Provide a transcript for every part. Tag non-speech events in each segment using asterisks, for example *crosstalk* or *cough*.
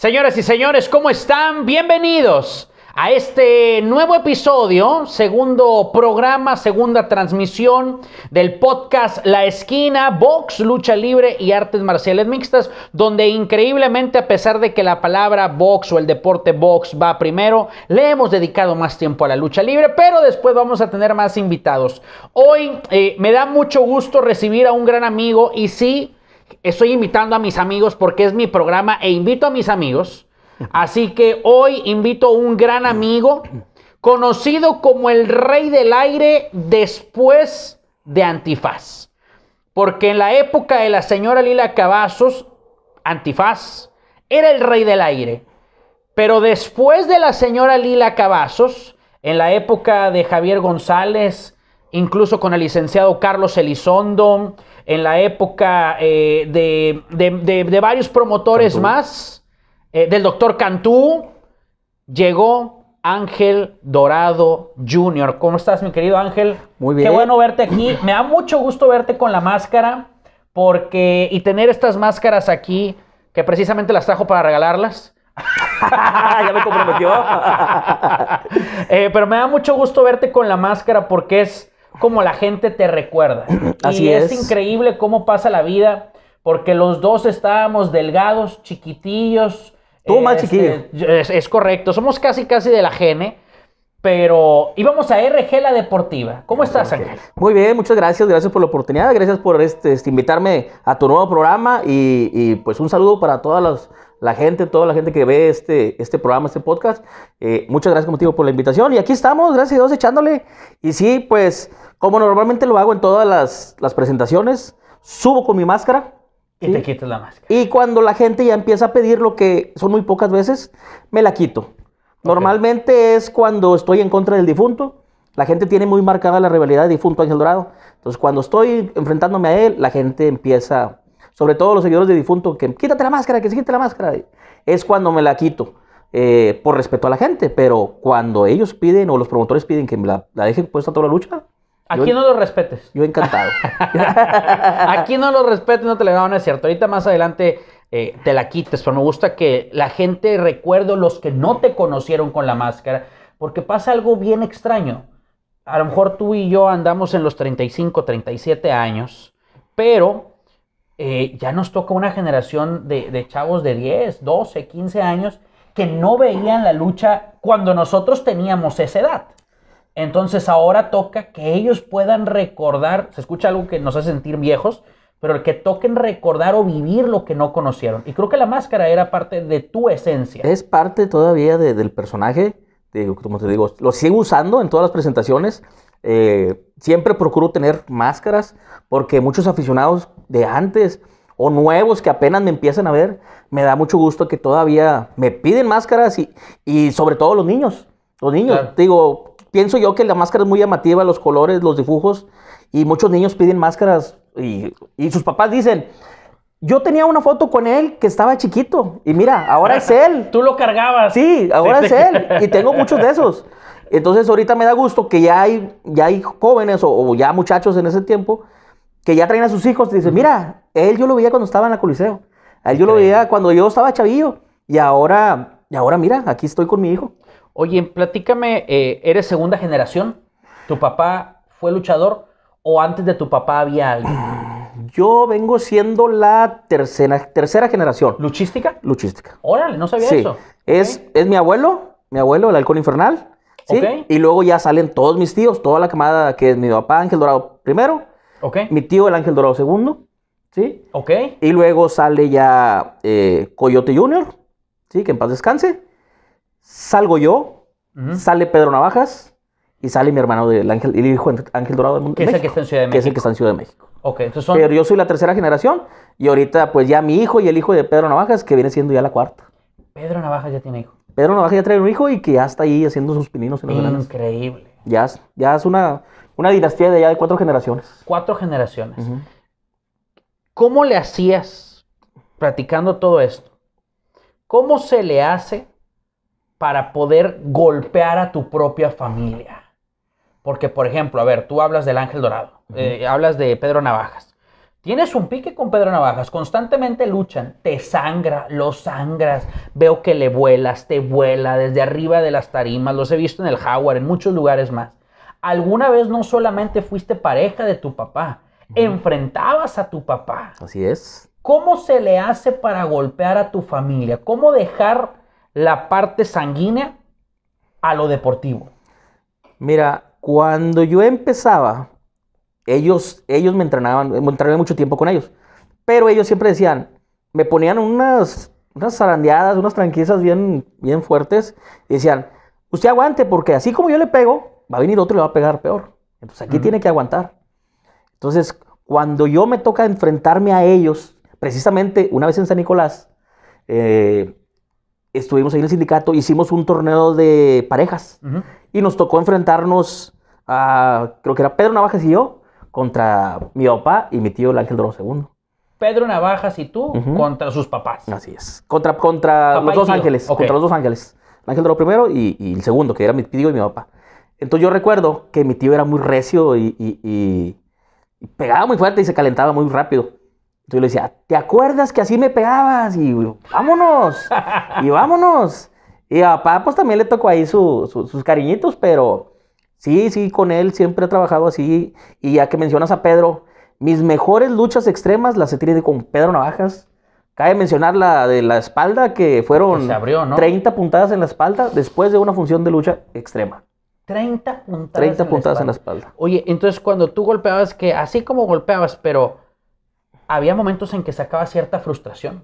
Señoras y señores, ¿cómo están? Bienvenidos a este nuevo episodio, segundo programa, segunda transmisión del podcast La Esquina, Box, Lucha Libre y Artes Marciales Mixtas, donde increíblemente a pesar de que la palabra box o el deporte box va primero, le hemos dedicado más tiempo a la lucha libre, pero después vamos a tener más invitados. Hoy eh, me da mucho gusto recibir a un gran amigo y sí, Estoy invitando a mis amigos porque es mi programa e invito a mis amigos. Así que hoy invito a un gran amigo, conocido como el rey del aire después de Antifaz. Porque en la época de la señora Lila Cavazos, Antifaz era el rey del aire. Pero después de la señora Lila Cavazos, en la época de Javier González, incluso con el licenciado Carlos Elizondo, en la época eh, de, de, varios promotores más, eh, del doctor Cantú, llegó Ángel Dorado Jr. ¿Cómo estás, mi querido Ángel? Muy bien. Qué bueno verte aquí. Me da mucho gusto verte con la máscara, porque, y tener estas máscaras aquí, que precisamente las trajo para regalarlas. *laughs* ya me comprometió. *laughs* Eh, pero me da mucho gusto verte con la máscara porque es como la gente te recuerda. *clears throat* Así y es. increíble cómo pasa la vida, porque los dos estábamos delgados, chiquitillos. Tú más este, Es, correcto. Somos casi, casi de la gene. Pero íbamos a RG La Deportiva. ¿Cómo estás, Ángel? Muy bien, muchas gracias. Gracias por la oportunidad. Gracias por este, este, invitarme a tu nuevo programa. Y, y, pues un saludo para todas las la gente, toda la gente que ve este, este programa, este podcast. Eh, muchas gracias, como te por la invitación. Y aquí estamos, gracias a Dios, echándole. Y sí, pues, como normalmente lo hago en todas las, presentaciones, subo con mi máscara. Y te quitas la máscara. Y cuando la gente ya empieza a pedir lo que son muy pocas veces, me la quito. Normalmente es cuando estoy en contra del difunto. La gente tiene muy marcada la rivalidad de difunto Ángel Dorado. Entonces, cuando estoy enfrentándome a él, la gente empieza sobre todo los seguidores de difunto, que quítate la máscara, que se la máscara, es cuando me la quito. Eh, por respeto a la gente, pero cuando ellos piden o los promotores piden que me la dejen puesta toda la lucha, Aquí no los respetes. Yo encantado. *laughs* Aquí no los respetes, no te le van a cierto. Ahorita más adelante eh, te la quites, pero me gusta que la gente recuerde los que no te conocieron con la máscara, porque pasa algo bien extraño. A lo mejor tú y yo andamos en los 35, 37 años, pero eh, ya nos toca una generación de, chavos de 10, 12, 15 años que no veían la lucha cuando nosotros teníamos esa edad. Entonces ahora toca que ellos puedan recordar, se escucha algo que nos hace sentir viejos, pero el que toquen recordar o vivir lo que no conocieron. Y creo que la máscara era parte de tu esencia. Es parte todavía del personaje, de, como te digo, lo sigo usando en todas las presentaciones. Eh, siempre procuro tener máscaras porque muchos aficionados de antes o nuevos que apenas me empiezan a ver, me da mucho gusto que todavía me piden máscaras y, y sobre todo los niños. Los niños, digo, pienso yo que la máscara es muy llamativa, los colores, los dibujos, y muchos niños piden máscaras y, sus papás dicen, yo tenía una foto con él que estaba chiquito y mira, ahora es él. *laughs* Tú lo cargabas. Sí, ahora es él y tengo muchos de esos. Entonces ahorita me da gusto que ya hay, ya hay jóvenes o ya muchachos en ese tiempo que ya traen a sus hijos, dice dicen, mira, él yo lo veía cuando estaba en la Coliseo, a él yo lo veía cuando yo estaba chavillo, y ahora, y ahora mira, aquí estoy con mi hijo. Oye, platícame, eh, ¿eres segunda generación? ¿Tu papá fue luchador o antes de tu papá había alguien? *clears throat* Yo vengo siendo la tercera, tercera generación. ¿Luchística? Luchística. Órale, no sabía eso. Es, es mi abuelo, mi abuelo, el alcohol infernal. ¿sí? Y luego ya salen todos mis tíos, toda la camada que es mi papá Ángel Dorado primero, mi tío, el Ángel Dorado II. ¿Sí? Y luego sale ya eh, Coyote Jr., ¿sí? Que en paz descanse. Salgo yo, sale Pedro Navajas y sale mi hermano del Ángel, el hijo Ángel Dorado del mundo. es el que está en Ciudad de México. Que es el que está en Ciudad de México. entonces son... Pero yo soy la tercera generación y ahorita pues ya mi hijo y el hijo de Pedro Navajas que viene siendo ya la cuarta. Pedro Navajas ya tiene hijo. Pedro Navajas ya trae un hijo y que ya está ahí haciendo sus pininos. En Increíble. Las ya, ya es una... Una dinastía de ya de cuatro generaciones. Cuatro generaciones. ¿Cómo le hacías, practicando todo esto, cómo se le hace para poder golpear a tu propia familia? Porque, por ejemplo, a ver, tú hablas del Ángel Dorado, eh, hablas de Pedro Navajas. Tienes un pique con Pedro Navajas, constantemente luchan, te sangra, lo sangras, veo que le vuelas, te vuela desde arriba de las tarimas, los he visto en el Jaguar, en muchos lugares más alguna vez no solamente fuiste pareja de tu papá, enfrentabas a tu papá. Así es. ¿Cómo se le hace para golpear a tu familia? ¿Cómo dejar la parte sanguínea a lo deportivo? Mira, cuando yo empezaba, ellos, ellos me entrenaban, me entrené mucho tiempo con ellos, pero ellos siempre decían, me ponían unas, unas zarandeadas, unas tranquilizas bien, bien fuertes y decían, usted aguante porque así como yo le pego, va a venir otro y le va a pegar peor. Entonces aquí tiene que aguantar. Entonces, cuando yo me toca enfrentarme a ellos, precisamente una vez en San Nicolás, eh, estuvimos ahí en el sindicato, hicimos un torneo de parejas y nos tocó enfrentarnos a, creo que era Pedro Navajas y yo, contra mi papá y mi tío el Ángel Doro II. Pedro Navajas y tú contra sus papás. Así es. Contra, contra los dos ángeles. Contra los dos ángeles. El Ángel Doro I y, y, el segundo, que era mi tío y mi papá. Entonces yo recuerdo que mi tío era muy recio y, pegaba muy fuerte y se calentaba muy rápido. Entonces yo le decía, ¿te acuerdas que así me pegabas? Y vámonos, y vámonos. Y a papá pues también le tocó ahí sus cariñitos, pero sí, sí, con él siempre he trabajado así. Y ya que mencionas a Pedro, mis mejores luchas extremas las he tenido con Pedro Navajas. Cabe mencionar la de la espalda, que fueron 30 puntadas en la espalda después de una función de lucha extrema. 30 puntadas. en la espalda. Oye, entonces cuando tú golpeabas, que así como golpeabas, pero había momentos en que sacaba cierta frustración.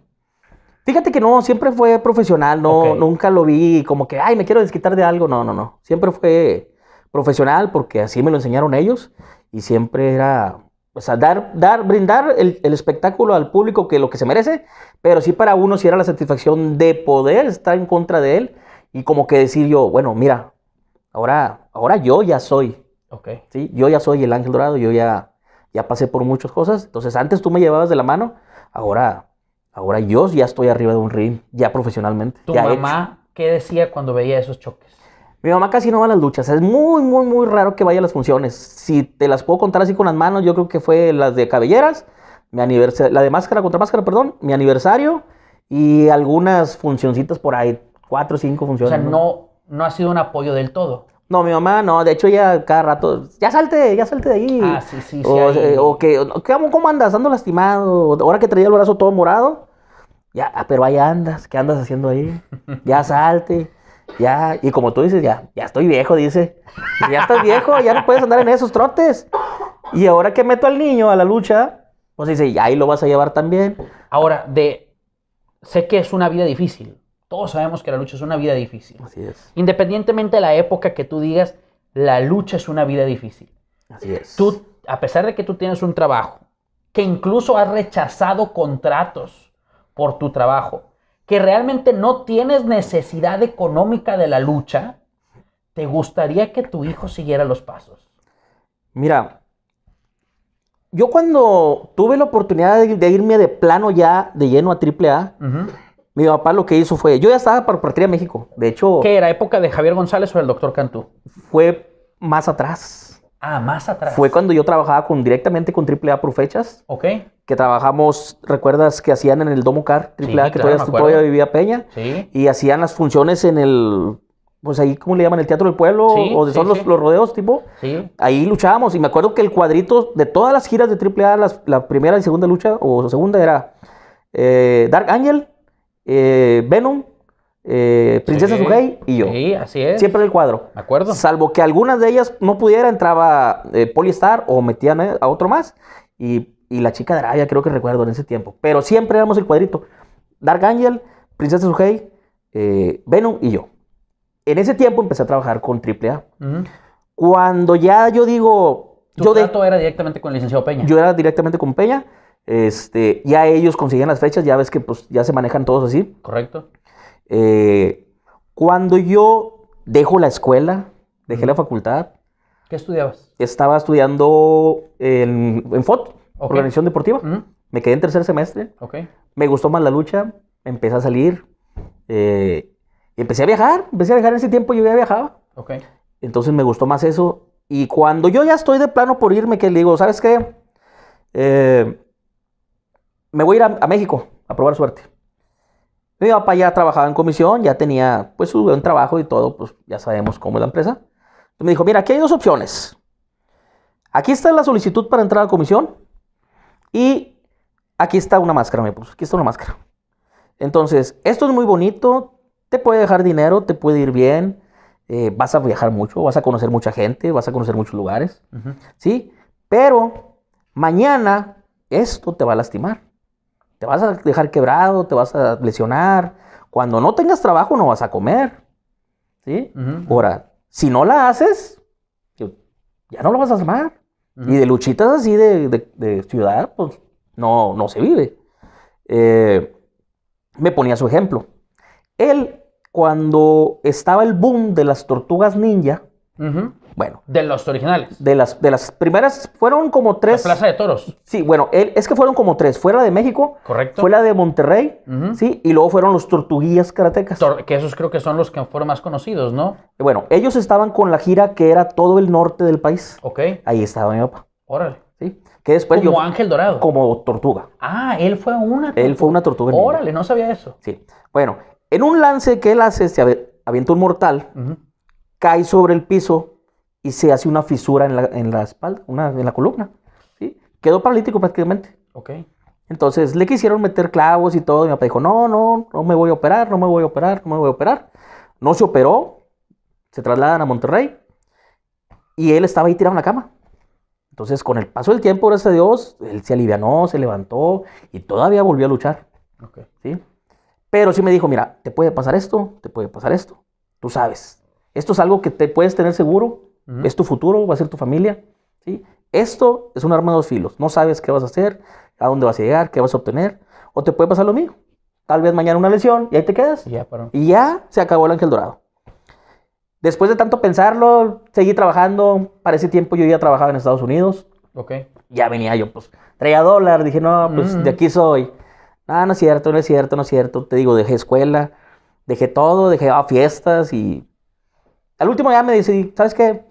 Fíjate que no, siempre fue profesional, no, nunca lo vi como que, ay, me quiero desquitar de algo, no, no, no. Siempre fue profesional porque así me lo enseñaron ellos y siempre era, o sea, dar, dar, brindar el, espectáculo al público que lo que se merece, pero sí para uno sí era la satisfacción de poder estar en contra de él y como que decir yo, bueno, mira, Ahora, ahora yo ya soy. Ok. Yo ya soy el ángel dorado, yo ya, ya pasé por muchas cosas. Entonces, antes tú me llevabas de la mano, ahora, ahora yo ya estoy arriba de un ring, ya profesionalmente. ¿Tu mamá qué decía cuando veía esos choques? Mi mamá casi no va a las luchas. Es muy, muy, muy raro que vaya a las funciones. Si te las puedo contar así con las manos, yo creo que fue las de cabelleras, mi la de máscara contra máscara, perdón, mi aniversario y algunas funcioncitas por ahí, cuatro o cinco funciones. O sea, no, no ha sido un apoyo del todo. No, mi mamá no, de hecho ella cada rato, ya salte, ya salte de ahí. Ah, sí, sí, sí. O, que, ¿cómo andas? Ando lastimado, ahora que traía el brazo todo morado, ya, ah, pero ahí andas, ¿qué andas haciendo ahí? *laughs* Ya salte, ya, y como tú dices, ya, ya estoy viejo, dice, ya estás viejo, ya no puedes andar en esos trotes. Y ahora que meto al niño a la lucha, pues dice, ya ahí lo vas a llevar también. Ahora, de, sé que es una vida difícil, todos sabemos que la lucha es una vida difícil. Así es. Independientemente de la época que tú digas, la lucha es una vida difícil. Así es. Tú, a pesar de que tú tienes un trabajo, que incluso has rechazado contratos por tu trabajo, que realmente no tienes necesidad económica de la lucha, ¿te gustaría que tu hijo siguiera los pasos? Mira, yo cuando tuve la oportunidad de, irme de plano ya de lleno a AAA, A, mi papá lo que hizo fue, yo ya estaba para partir a México, de hecho... ¿Qué era? ¿Época de Javier González o del doctor Cantú? Fue más atrás. Ah, más atrás. Fue cuando yo trabajaba con, directamente con AAA por fechas. Ok. Que trabajamos, ¿recuerdas que hacían en el Domo Car AAA, A que todavía, vivía Peña? Sí. Y hacían las funciones en el, pues ahí, ¿cómo le llaman? El Teatro del Pueblo, o de son los, rodeos, tipo. Sí. Ahí luchábamos, y me acuerdo que el cuadrito de todas las giras de AAA, las, la primera y segunda lucha, o segunda era eh, Dark Angel, eh, Venom, eh, Princesa sí, y yo. Sí, así es. Siempre en el cuadro. acuerdo. Salvo que algunas de ellas no pudiera, entraba eh, Polystar o metían eh, a otro más. Y, y la chica de Arabia, creo que recuerdo en ese tiempo. Pero siempre éramos el cuadrito. Dark Angel, Princesa Suhei, Venom y yo. En ese tiempo empecé a trabajar con AAA. A. Cuando ya yo digo... Tu yo trato era directamente con el licenciado Peña. Yo era directamente con Peña. Este, ya ellos consiguen las fechas, ya ves que pues, ya se manejan todos así. Correcto. Eh, cuando yo dejo la escuela, dejé la facultad. ¿Qué estudiabas? Estaba estudiando en, FOT, Organización Deportiva. Me quedé en tercer semestre. Ok Me gustó más la lucha, empecé a salir. Eh, empecé a viajar, empecé a viajar en ese tiempo, yo ya viajaba. Entonces me gustó más eso. Y cuando yo ya estoy de plano por irme, que le digo, ¿sabes qué? Eh, me voy a ir a, México a probar suerte. Mi papá ya trabajaba en comisión, ya tenía pues su buen trabajo y todo, pues ya sabemos cómo es la empresa. Entonces me dijo, mira, aquí hay dos opciones. Aquí está la solicitud para entrar a comisión y aquí está una máscara, me puso, aquí está una máscara. Entonces, esto es muy bonito, te puede dejar dinero, te puede ir bien, eh, vas a viajar mucho, vas a conocer mucha gente, vas a conocer muchos lugares, ¿sí? Pero mañana esto te va a lastimar. Te vas a dejar quebrado, te vas a lesionar. Cuando no tengas trabajo no vas a comer. Ahora, si no la haces, ya no lo vas a armar. Y de luchitas así de, ciudad, pues no, no se vive. Eh, me ponía su ejemplo. Él, cuando estaba el boom de las tortugas ninja, bueno. De los originales. De las, de las primeras, fueron como tres. La Plaza de Toros. Sí, bueno, él, es que fueron como tres. Fue la de México. Correcto. Fue la de Monterrey. Sí, y luego fueron los tortuguías Karatecas. que esos creo que son los que fueron más conocidos, ¿no? Bueno, ellos estaban con la gira que era todo el norte del país. Ok. Ahí estaba mi papá. Órale. Sí. Que después como Ángel Dorado. Como tortuga. Ah, él fue una tortuga. Él fue una tortuga. Órale, no sabía eso. Sí. Bueno, en un lance que él hace, se avienta un mortal, cae sobre el piso y se hace una fisura en la, en la espalda, una, en la columna. ¿sí? Quedó paralítico prácticamente. Ok. Entonces le quisieron meter clavos y todo. Y mi papá dijo: No, no, no me voy a operar, no me voy a operar, no me voy a operar. No se operó. Se trasladan a Monterrey. Y él estaba ahí tirado en la cama. Entonces, con el paso del tiempo, gracias a Dios, él se alivianó, se levantó y todavía volvió a luchar. ¿sí? Pero sí me dijo: Mira, te puede pasar esto, te puede pasar esto. Tú sabes. Esto es algo que te puedes tener seguro es tu futuro, va a ser tu familia. ¿sí? Esto es un arma de dos filos. No sabes qué vas a hacer, a dónde vas a llegar, qué vas a obtener. O te puede pasar lo mismo. Tal vez mañana una lesión y ahí te quedas. Y ya se acabó el ángel dorado. Después de tanto pensarlo, seguí trabajando. Para ese tiempo yo ya trabajaba en Estados Unidos. Ok. Ya venía yo, pues, traía dólar. Dije, no, pues de aquí soy. No, no es cierto, no es cierto, no es cierto. Te digo, dejé escuela, dejé todo, dejé ah, fiestas y... Al último ya me decidí, ¿sabes qué?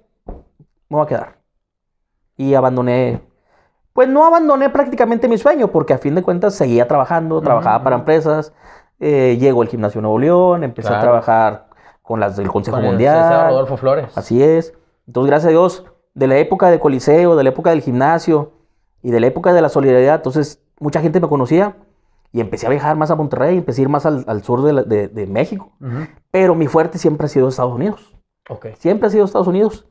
me voy a quedar. Y abandoné, pues no abandoné prácticamente mi sueño, porque a fin de cuentas seguía trabajando, trabajaba para empresas, eh, llegó al gimnasio Nuevo León, empecé a trabajar con las del Consejo con Mundial. Rodolfo Flores. Así es. Entonces, gracias a Dios, de la época de Coliseo, de la época del gimnasio y de la época de la solidaridad, entonces mucha gente me conocía y empecé a viajar más a Monterrey, empecé a ir más al, sur de, México. Pero mi fuerte siempre ha sido Estados Unidos. Okay. Siempre ha sido Estados Unidos.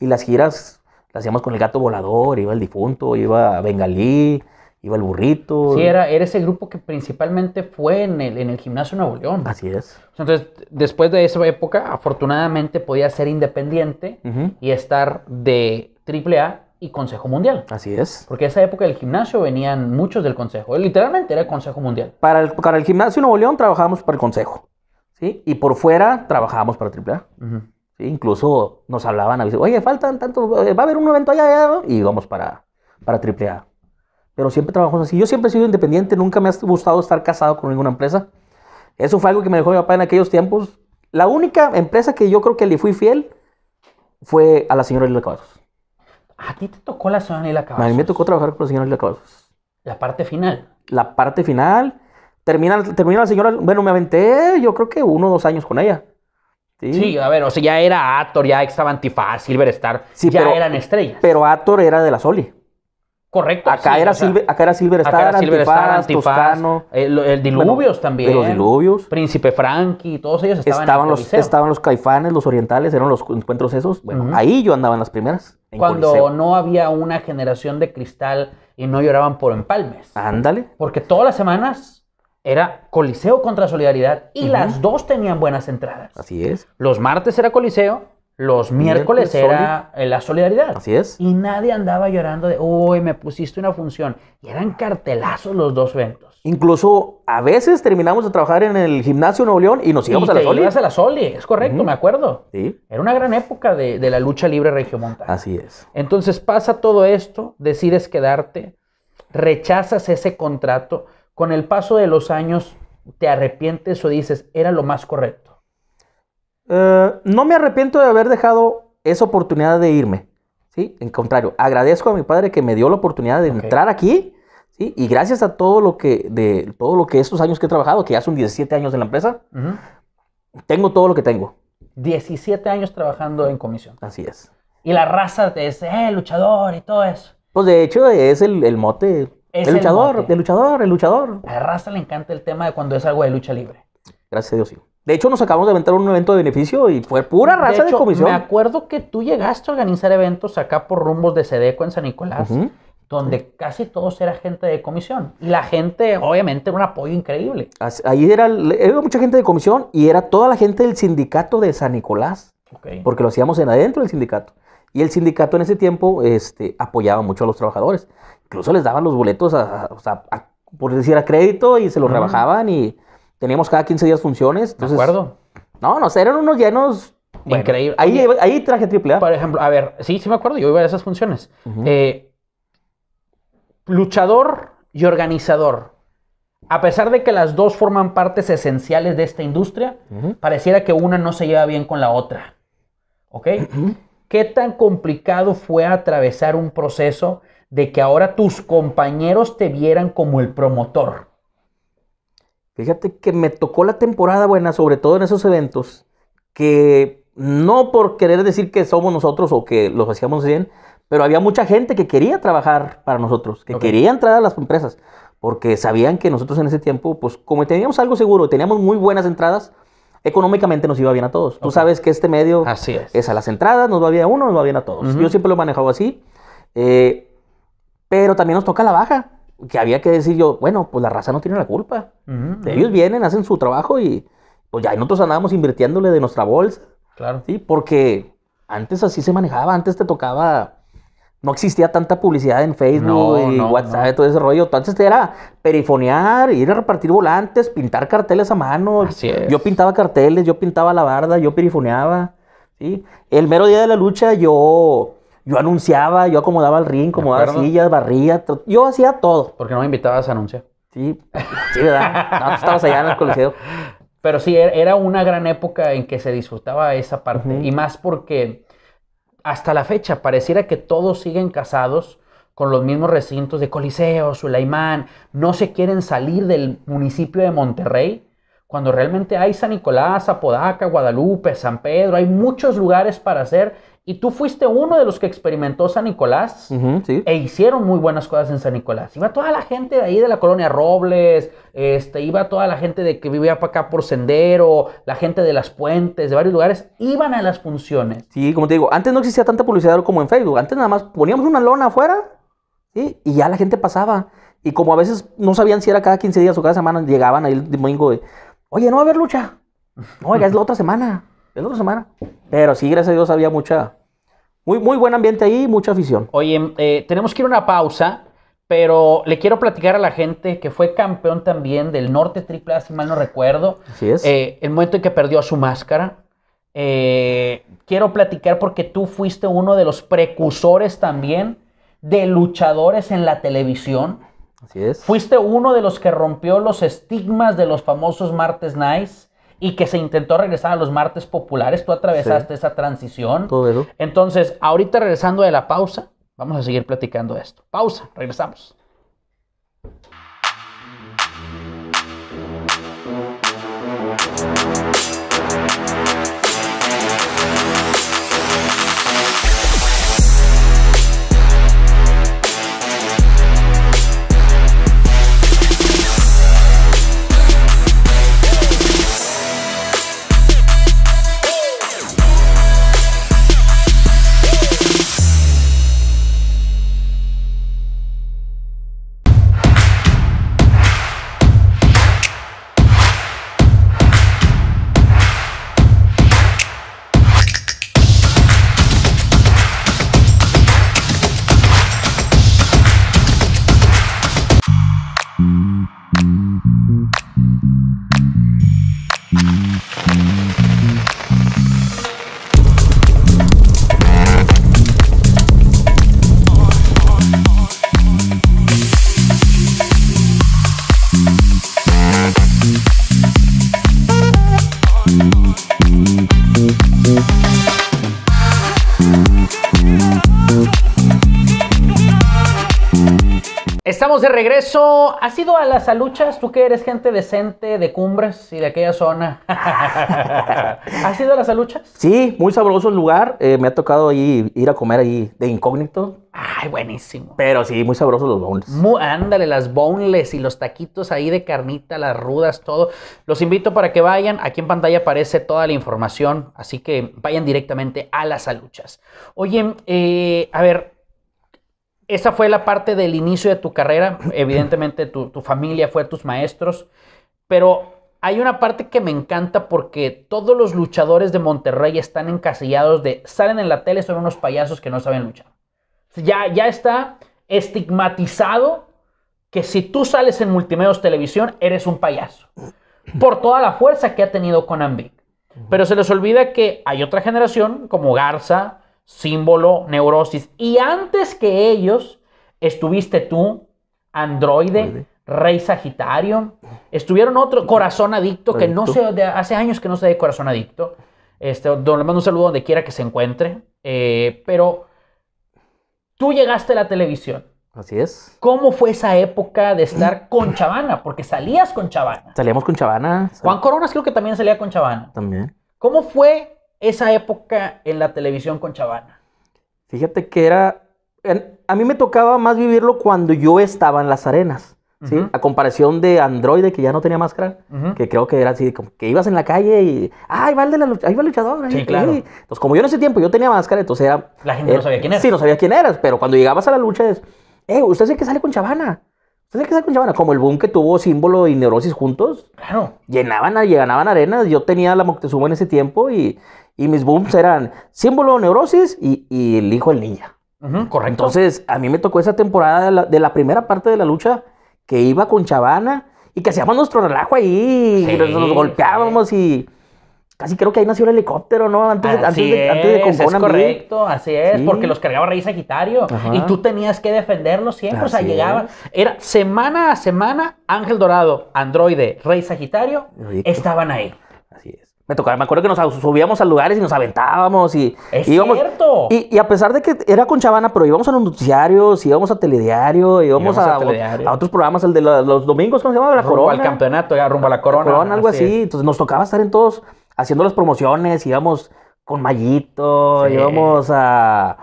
Y las giras las hacíamos con el gato volador, iba el difunto, iba Bengalí, iba el burrito. Sí, era, era ese grupo que principalmente fue en el, en el gimnasio Nuevo León. Así es. Entonces, después de esa época, afortunadamente podía ser independiente y estar de AAA y Consejo Mundial. Así es. Porque esa época del gimnasio venían muchos del Consejo. Literalmente era el Consejo Mundial. Para el, para el gimnasio Nuevo León trabajábamos para el Consejo. ¿sí? Y por fuera trabajábamos para AAA. Uh Incluso nos hablaban a veces, oye, faltan tantos, eh, va a haber un evento allá, y vamos para, para AAA. Pero siempre trabajamos así. Yo siempre he sido independiente, nunca me ha gustado estar casado con ninguna empresa. Eso fue algo que me dejó mi papá en aquellos tiempos. La única empresa que yo creo que le fui fiel fue a la señora Lila Cavazos. ¿A ti te tocó la señora Lila Cavazos? A mí me tocó trabajar con la señora Lila Cavazos. ¿La parte final? La parte final. Termina, termina la señora, bueno, me aventé yo creo que uno o dos años con ella. Sí. a ver, o sea, ya era Ator, ya estaba Antifaz, Silverstar, Star, ya eran estrellas. Pero Ator era de la Soli. Correcto. Acá, era, acá era acá El, Diluvios también. Los Diluvios. Príncipe Frankie, todos ellos estaban los Estaban los caifanes, los orientales, eran los encuentros esos. Bueno, ahí yo andaba en las primeras. Cuando no había una generación de cristal y no lloraban por empalmes. Ándale. Porque todas las semanas era Coliseo contra Solidaridad y las dos tenían buenas entradas. Así es. Los martes era Coliseo, los miércoles, era eh, la Solidaridad. Así es. Y nadie andaba llorando de, uy, me pusiste una función. Y eran cartelazos los dos eventos. Incluso a veces terminamos de trabajar en el gimnasio Nuevo León y nos íbamos a la te Ibas a la Soli, es correcto, me acuerdo. Sí. Era una gran época de, de la lucha libre regiomontana. Así es. Entonces pasa todo esto, decides quedarte, rechazas ese contrato con el paso de los años te arrepientes o dices, era lo más correcto? Eh, no me arrepiento de haber dejado esa oportunidad de irme. ¿sí? En contrario, agradezco a mi padre que me dio la oportunidad de entrar aquí. ¿sí? Y gracias a todo lo que, de todo lo que estos años que he trabajado, que ya son 17 años en la empresa, tengo todo lo que tengo. 17 años trabajando en comisión. Así es. Y la raza de ese eh, luchador y todo eso. Pues de hecho es el, el mote el luchador, el, luchador, el luchador. A la raza le encanta el tema de cuando es algo de lucha libre. Gracias a Dios, sí. De hecho, nos acabamos de aventar un evento de beneficio y fue pura raza de, comisión. de, comisión. Me acuerdo que tú llegaste a organizar eventos acá por rumbos de Sedeco en San Nicolás, donde casi todos era gente de comisión. Y la gente, obviamente, era un apoyo increíble. Ahí era, mucha gente de comisión y era toda la gente del sindicato de San Nicolás. Porque lo hacíamos en adentro del sindicato. Y el sindicato en ese tiempo este, apoyaba mucho a los trabajadores incluso les daban los boletos a, por decir a crédito y se los rebajaban y teníamos cada 15 días funciones. de acuerdo. No, no, eran unos llenos Increíble. Ahí, traje triple Por ejemplo, a ver, sí, sí me acuerdo, yo iba a esas funciones. Eh, luchador y organizador. A pesar de que las dos forman partes esenciales de esta industria, pareciera que una no se lleva bien con la otra. ¿Ok? ¿Qué tan complicado fue atravesar un proceso de que ahora tus compañeros te vieran como el promotor. Fíjate que me tocó la temporada buena, sobre todo en esos eventos, que no por querer decir que somos nosotros o que los hacíamos bien, pero había mucha gente que quería trabajar para nosotros, que quería entrar a las empresas, porque sabían que nosotros en ese tiempo, pues como teníamos algo seguro, teníamos muy buenas entradas, económicamente nos iba bien a todos. Tú sabes que este medio es. a las entradas, nos va bien a uno, nos va bien a todos. Yo siempre lo he manejado así. Eh, pero también nos toca la baja, que había que decir yo, bueno, pues la raza no tiene la culpa. Ellos vienen, hacen su trabajo y pues ya nosotros andábamos invirtiéndole de nuestra bolsa. Claro. Sí, porque antes así se manejaba, antes te tocaba no existía tanta publicidad en Facebook y WhatsApp, y todo ese rollo. Antes era perifonear, ir a repartir volantes, pintar carteles a mano. Así Yo pintaba carteles, yo pintaba la barda, yo perifoneaba. ¿sí? El mero día de la lucha yo yo anunciaba, yo acomodaba el ring, acomodaba sillas, barría, yo hacía todo. Porque no me invitabas a anunciar. Sí, sí, ¿verdad? No, estabas allá en el coliseo. *laughs* Pero sí, era una gran época en que se disfrutaba esa parte. Y más porque hasta la fecha pareciera que todos siguen casados con los mismos recintos de Coliseo, Sulaimán. No se quieren salir del municipio de Monterrey cuando realmente hay San Nicolás, Apodaca, Guadalupe, San Pedro. Hay muchos lugares para hacer y tú fuiste uno de los que experimentó San Nicolás e hicieron muy buenas cosas en San Nicolás. Iba toda la gente de ahí de la colonia Robles, este, iba toda la gente de que vivía para acá por Sendero, la gente de las puentes, de varios lugares, iban a las funciones. Sí, como te digo, antes no existía tanta publicidad como en Facebook. Antes nada más poníamos una lona afuera y ya la gente pasaba. Y como a veces no sabían si era cada 15 días o cada semana, llegaban ahí el domingo de, oye, no va a haber lucha. Oiga, es la otra semana. Es la otra semana. Pero sí, gracias a Dios había mucha muy, buen ambiente ahí, mucha afición. Oye, eh, tenemos que ir a una pausa, pero le quiero platicar a la gente que fue campeón también del norte triple si mal no recuerdo. Así es. Eh, el momento en que perdió su máscara. Eh, quiero platicar porque tú fuiste uno de los precursores también de luchadores en la televisión. Así es. Fuiste uno de los que rompió los estigmas de los famosos martes nights y que se intentó regresar a los martes populares. Tú atravesaste esa transición. Entonces, ahorita regresando de la pausa, vamos a seguir platicando esto. Pausa, regresamos. de regreso. ¿Has ido a las aluchas? Tú que eres gente decente de cumbres y de aquella zona. *laughs* ¿Has ido a las aluchas? Sí, muy sabroso el lugar. Eh, me ha tocado ir a comer ahí de incógnito. Ay, buenísimo. Pero sí, muy sabrosos los boneless. Muy, ándale, las boneless y los taquitos ahí de carnita, las rudas, todo. Los invito para que vayan. Aquí en pantalla aparece toda la información. Así que vayan directamente a las aluchas. Oye, eh, a ver, esa fue la parte del inicio de tu carrera. *clears throat* Evidentemente tu, familia fue tus maestros, pero hay una parte que me encanta porque todos los luchadores de Monterrey están encasillados de salen en la tele, son unos payasos que no saben luchar. Ya, ya está estigmatizado que si tú sales en Multimedios Televisión, eres un payaso. Por toda la fuerza que ha tenido Conan Big. Pero se les olvida que hay otra generación como Garza, símbolo neurosis. Y antes que ellos, estuviste tú, androide, rey sagitario, estuvieron otro, corazón adicto, que no sé, hace años que no sé de corazón adicto. Este, le mando un saludo donde quiera que se encuentre. Eh, pero tú llegaste a la televisión. Así es. ¿Cómo fue esa época de estar *clears throat* con Chavana? Porque salías con Chavana. Salíamos con Chavana. Juan Coronas creo que también salía con Chavana. También. ¿Cómo fue esa época en la televisión con Chavana? Fíjate que era. A mí me tocaba más vivirlo cuando yo estaba en las arenas. A comparación de Android, que ya no tenía máscara, que creo que era así, como que ibas en la calle y, ay ah, va el, de la lucha, ahí luchador. sí, claro. Entonces, como yo en ese tiempo yo tenía máscara, entonces era... La gente no eh, sabía quién era. Sí, no sabía quién eras, pero cuando llegabas a la lucha es, eh, usted es el que sale con Chavana. ¿Sabes qué con chavana? Como el boom que tuvo símbolo y neurosis juntos. Claro. Llenaban, ganaban arenas. Yo tenía la Moctezuma en ese tiempo y, mis booms eran símbolo, neurosis y, el hijo del niño. correcto. Entonces, a mí me tocó esa temporada de la, primera parte de la lucha que iba con Chavana y que hacíamos nuestro relajo ahí. y nos, golpeábamos y casi creo que ahí nació el helicóptero, ¿no? Antes, de, es, antes de Es correcto, así es, porque los cargaba Rey Sagitario y tú tenías que defenderlos siempre. o sea, llegaban. Era semana a semana, Ángel Dorado, Androide, Rey Sagitario, estaban ahí. Así es. Me tocaba, me acuerdo que nos subíamos a lugares y nos aventábamos y es Cierto. Y, a pesar de que era con Chavana, pero íbamos a los noticiarios, íbamos a telediario, íbamos, íbamos a, otros programas, el de los, domingos, ¿cómo se llamaba? La al campeonato, ya rumbo a la Corona. algo así. Entonces nos tocaba estar en todos haciendo las promociones, íbamos con Mallito, íbamos a,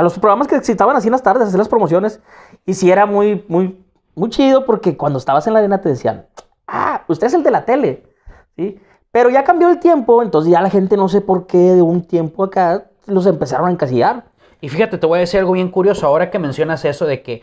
los programas que existaban así en las tardes, hacer las promociones. Y sí era muy, muy, muy chido porque cuando estabas en la arena te decían, ah, usted es el de la tele, ¿sí? Pero ya cambió el tiempo, entonces ya la gente no sé por qué de un tiempo acá los empezaron a encasillar. Y fíjate, te voy a decir algo bien curioso ahora que mencionas eso de que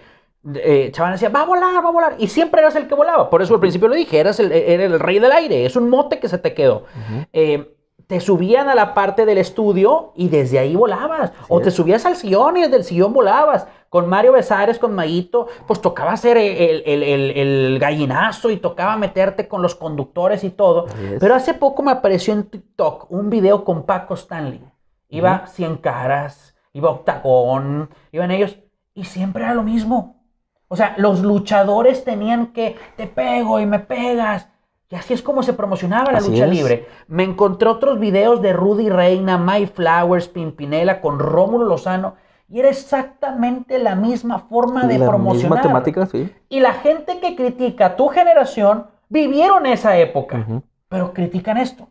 eh, decía, va a volar, va a volar. Y siempre eras el que volaba. Por eso al principio lo dije, eras el, era el rey del aire. Es un mote que se te quedó. Eh, te subían a la parte del estudio y desde ahí volabas. o te subías al sillón y desde el sillón volabas. Con Mario Besares, con Maguito, pues tocaba ser el, el, el, gallinazo y tocaba meterte con los conductores y todo. Pero hace poco me apareció en TikTok un video con Paco Stanley. Iba 100 Caras, iba Octagón, iban ellos. Y siempre era lo mismo o sea, los luchadores tenían que, te pego y me pegas. Y así es como se promocionaba la lucha libre. Me encontré otros videos de Rudy Reina, My Flowers, Pimpinela con Rómulo Lozano. Y era exactamente la misma forma de promocionar. sí. Y la gente que critica tu generación vivieron esa época, pero critican esto.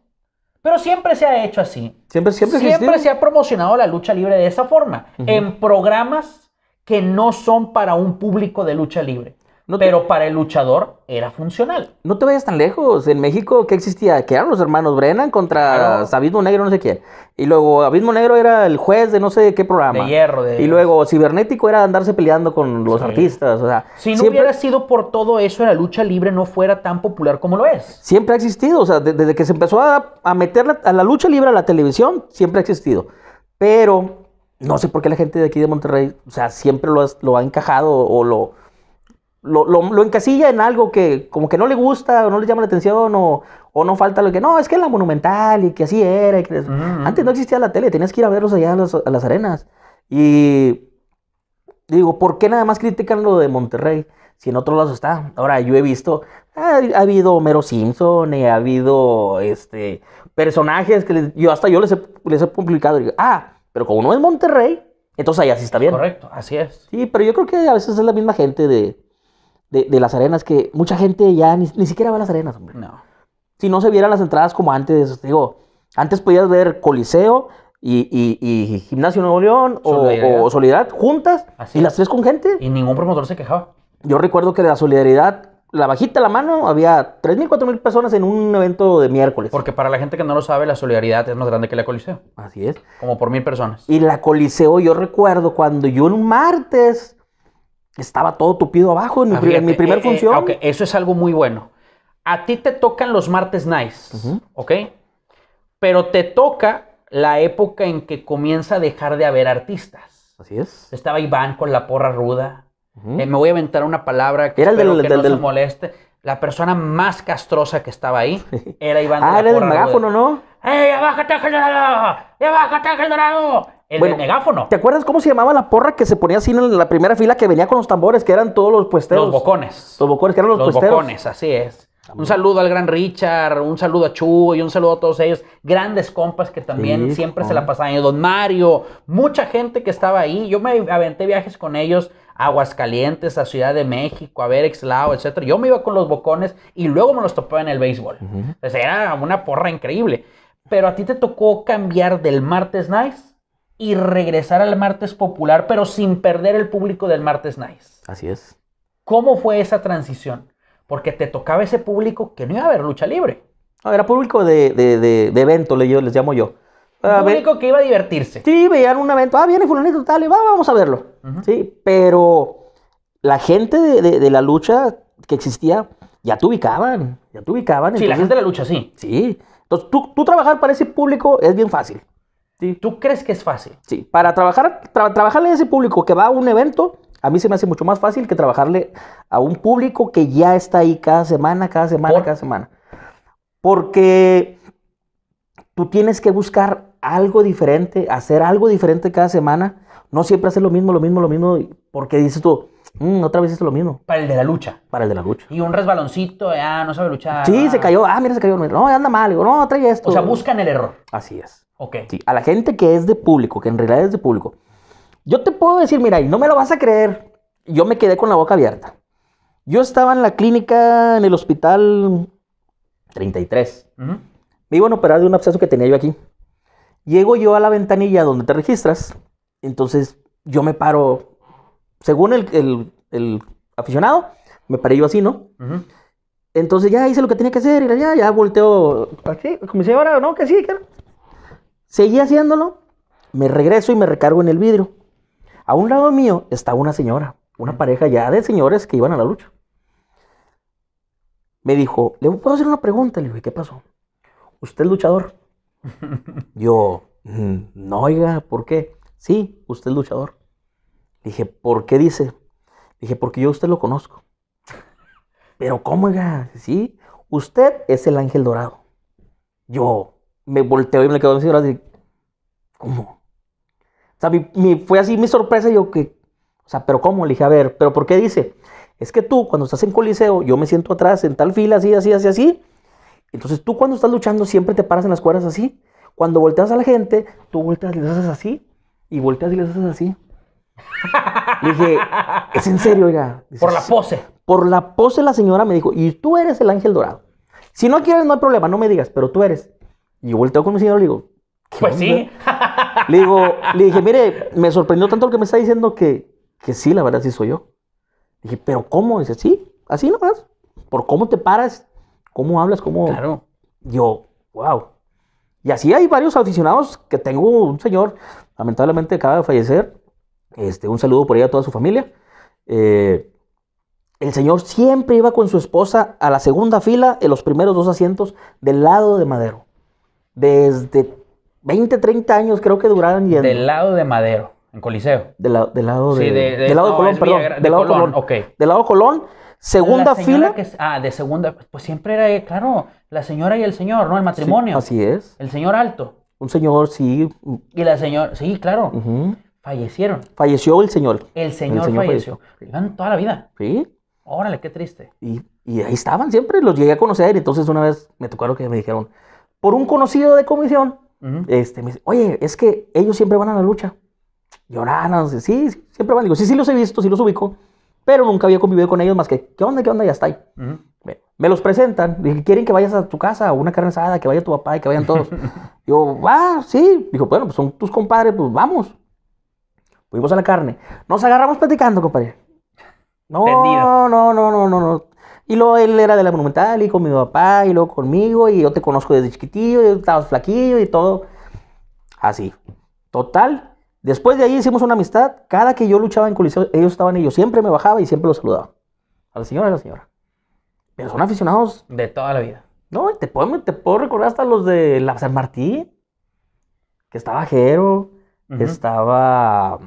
Pero siempre se ha hecho así. Siempre, siempre, siempre se ha promocionado la lucha libre de esa forma. En programas que no son para un público de lucha libre. Pero para el luchador era funcional. No te vayas tan lejos. En México, ¿qué existía? Que eran los hermanos Brennan contra Abismo Negro, no sé quién. Y luego Abismo Negro era el juez de no sé qué programa. De hierro. Y luego Cibernético era andarse peleando con los artistas. si no hubiera sido por todo eso, la lucha libre no fuera tan popular como lo es. Siempre ha existido. desde que se empezó a, meter a la lucha libre a la televisión, siempre ha existido. Pero no sé por qué la gente de aquí de Monterrey, o sea, siempre lo, ha encajado o lo, lo, encasilla en algo que como que no le gusta o no le llama la atención o, no falta lo que, no, es que es la monumental y que así era. Mm. Antes no existía la tele, tenías que ir a verlos allá a las, arenas. Y digo, ¿por qué nada más critican lo de Monterrey? Si en otro lado está. Ahora, yo he visto, ha, habido Homero Simpson, y ha habido este, personajes que yo hasta yo les he, les he publicado. Y digo, ah, pero como uno es Monterrey, entonces ahí sí está bien. Correcto, así es. Sí, pero yo creo que a veces es la misma gente de, las arenas que mucha gente ya ni, siquiera va a las arenas, hombre. No. Si no se vieran las entradas como antes, digo, antes podías ver Coliseo y, Gimnasio Nuevo León O, Solidaridad juntas y las tres con gente. Y ningún promotor se quejaba. Yo recuerdo que la Solidaridad la bajita la mano, había 3.000, 4.000 personas en un evento de miércoles. Porque para la gente que no lo sabe, la solidaridad es más grande que la Coliseo. Así es. Como por mil personas. Y la Coliseo, yo recuerdo cuando yo un martes estaba todo tupido abajo en mi, ah, primer eh, eh, función. Eso es algo muy bueno. A ti te tocan los martes nice, ¿ok? Pero te toca la época en que comienza a dejar de haber artistas. Así es. Estaba Iván con la porra ruda. Eh, me voy a aventar una palabra que, era del, no del... moleste. La persona más castrosa que estaba ahí *laughs* era Iván. ah, era el megáfono, ¿no? ¡Ey, abájate, Ángel Dorado! ¡Abájate, Ángel Dorado! El megáfono. ¿Te acuerdas cómo se llamaba la porra que se ponía así en la primera fila que venía con los tambores, que eran todos los puesteros? Los bocones. Los bocones, que eran los, puesteros. Los bocones, así es. Un saludo al gran Richard, un saludo a Chu y un saludo a todos ellos. Grandes compas que también siempre se la pasaban. Don Mario, mucha gente que estaba ahí. Yo me aventé viajes con ellos Aguascalientes, a Ciudad de México, a ver Exlao, etc. Yo me iba con los bocones y luego me los topé en el béisbol. era una porra increíble. Pero a ti te tocó cambiar del martes nice y regresar al martes popular, pero sin perder el público del martes nice. Así es. ¿Cómo fue esa transición? Porque te tocaba ese público que no iba a haber lucha libre. era público de, evento, les llamo yo. Un público que iba a divertirse. Sí, veían un evento, ah, viene fulanito tal, y va, vamos a verlo. Sí, pero la gente de, la lucha que existía, ya te ubicaban, ya te ubicaban. Sí, la gente de la lucha, sí. Sí, entonces tú, trabajar para ese público es bien fácil. Sí. ¿Tú crees que es fácil? Sí, para trabajar, trabajarle a ese público que va a un evento, a mí se me hace mucho más fácil que trabajarle a un público que ya está ahí cada semana, cada semana, cada semana. Porque tú tienes que buscar algo diferente, hacer algo diferente cada semana. No siempre hacer lo mismo, lo mismo, lo mismo, porque dices tú, mm, otra vez es lo mismo. Para el de la lucha. Para el de la lucha. Y un resbaloncito, eh, ah, no sabe luchar. Sí, se ah. cayó. Ah, mira, se cayó. No, anda mal. no, trae esto. O sea, buscan el error. Así es. Ok. a la gente que es de público, que en realidad es de público. Yo te puedo decir, mira, y no me lo vas a creer. Yo me quedé con la boca abierta. Yo estaba en la clínica, en el hospital 33. Me iban a operar de un absceso que tenía yo aquí. Llego yo a la ventanilla donde te registras, entonces yo me paro, según el, aficionado, me paré yo así, ¿no? Entonces ya hice lo que tenía que hacer, y ya, ya volteo así, como dice ahora, no, que sí, que no. Seguí haciéndolo, me regreso y me recargo en el vidrio. A un lado mío está una señora, una pareja ya de señores que iban a la lucha. Me dijo, ¿le puedo hacer una pregunta? Le dije, ¿qué pasó? ¿Usted es luchador? Yo, mm, no, oiga, ¿por qué? Sí, usted es luchador. Dije, ¿por qué dice? Dije, porque yo a usted lo conozco. Pero ¿cómo, oiga? Sí, usted es el ángel dorado. Yo me volteo y me quedo así, y ¿cómo? O sea, fue así mi sorpresa, yo que, o sea, pero ¿cómo? Le dije, a ver, pero ¿por qué dice? Es que tú, cuando estás en Coliseo, yo me siento atrás en tal fila, así, así, así, así, entonces tú cuando estás luchando siempre te paras en las cuerdas así. Cuando volteas a la gente, tú volteas y les haces así. Y volteas y les haces así. Le dije, es en serio, oiga. por la pose. Por la pose la señora me dijo, y tú eres el ángel dorado. Si no quieres, no hay problema, no me digas, pero tú eres. Y yo volteo con mi señora y le digo, pues sí. Le digo, le dije, mire, me sorprendió tanto lo que me está diciendo que, que sí, la verdad sí soy yo. Le dije, pero ¿cómo? Dice, sí, así nomás. Por cómo te paras, ¿Cómo hablas? ¿Cómo? Claro. Yo, wow. Y así hay varios aficionados que tengo un señor, lamentablemente acaba de fallecer. Este, un saludo por ahí a toda su familia. Eh, el señor siempre iba con su esposa a la segunda fila en los primeros dos asientos del lado de Madero. Desde 20, 30 años creo que duraron. Yendo. Del lado de Madero, en Coliseo. del lado de, sí, del lado de Colón, perdón. del lado de Colón Del lado Colón Segunda fila. ah, de segunda. Pues siempre era, claro, la señora y el señor, ¿no? El matrimonio. así es. El señor alto. Un señor, sí. Y la señora, sí, claro. Fallecieron. Falleció el señor. El señor, falleció. falleció. toda la vida. Sí. Órale, qué triste. Y, ahí estaban siempre, los llegué a conocer. Entonces una vez me tocó lo que me dijeron, por un conocido de comisión, este, me dice, oye, es que ellos siempre van a la lucha. Lloraron, sí, siempre van. Digo, sí, sí los he visto, sí los ubico pero nunca había convivido con ellos más que, ¿qué onda? ¿Qué onda? Ya está ahí. Me los presentan, dije, quieren que vayas a tu casa, una carne asada, que vaya tu papá y que vayan todos. *laughs* Yo, va, sí. Dijo, bueno, pues son tus compadres, pues vamos. Fuimos a la carne. Nos agarramos platicando, compadre. No, no, no, no, no, no. Y luego él era de la Monumental y con mi papá y luego conmigo y yo te conozco desde chiquitillo, y estabas flaquillo y todo. Así. Total, Después de ahí hicimos una amistad. Cada que yo luchaba en coliseo, ellos estaban Yo Siempre me bajaba y siempre los saludaba. A la señora y a la señora. Pero son aficionados. De toda la vida. No, te puedo, recordar hasta los de la San Martín. Que estaba Jero. Estaba.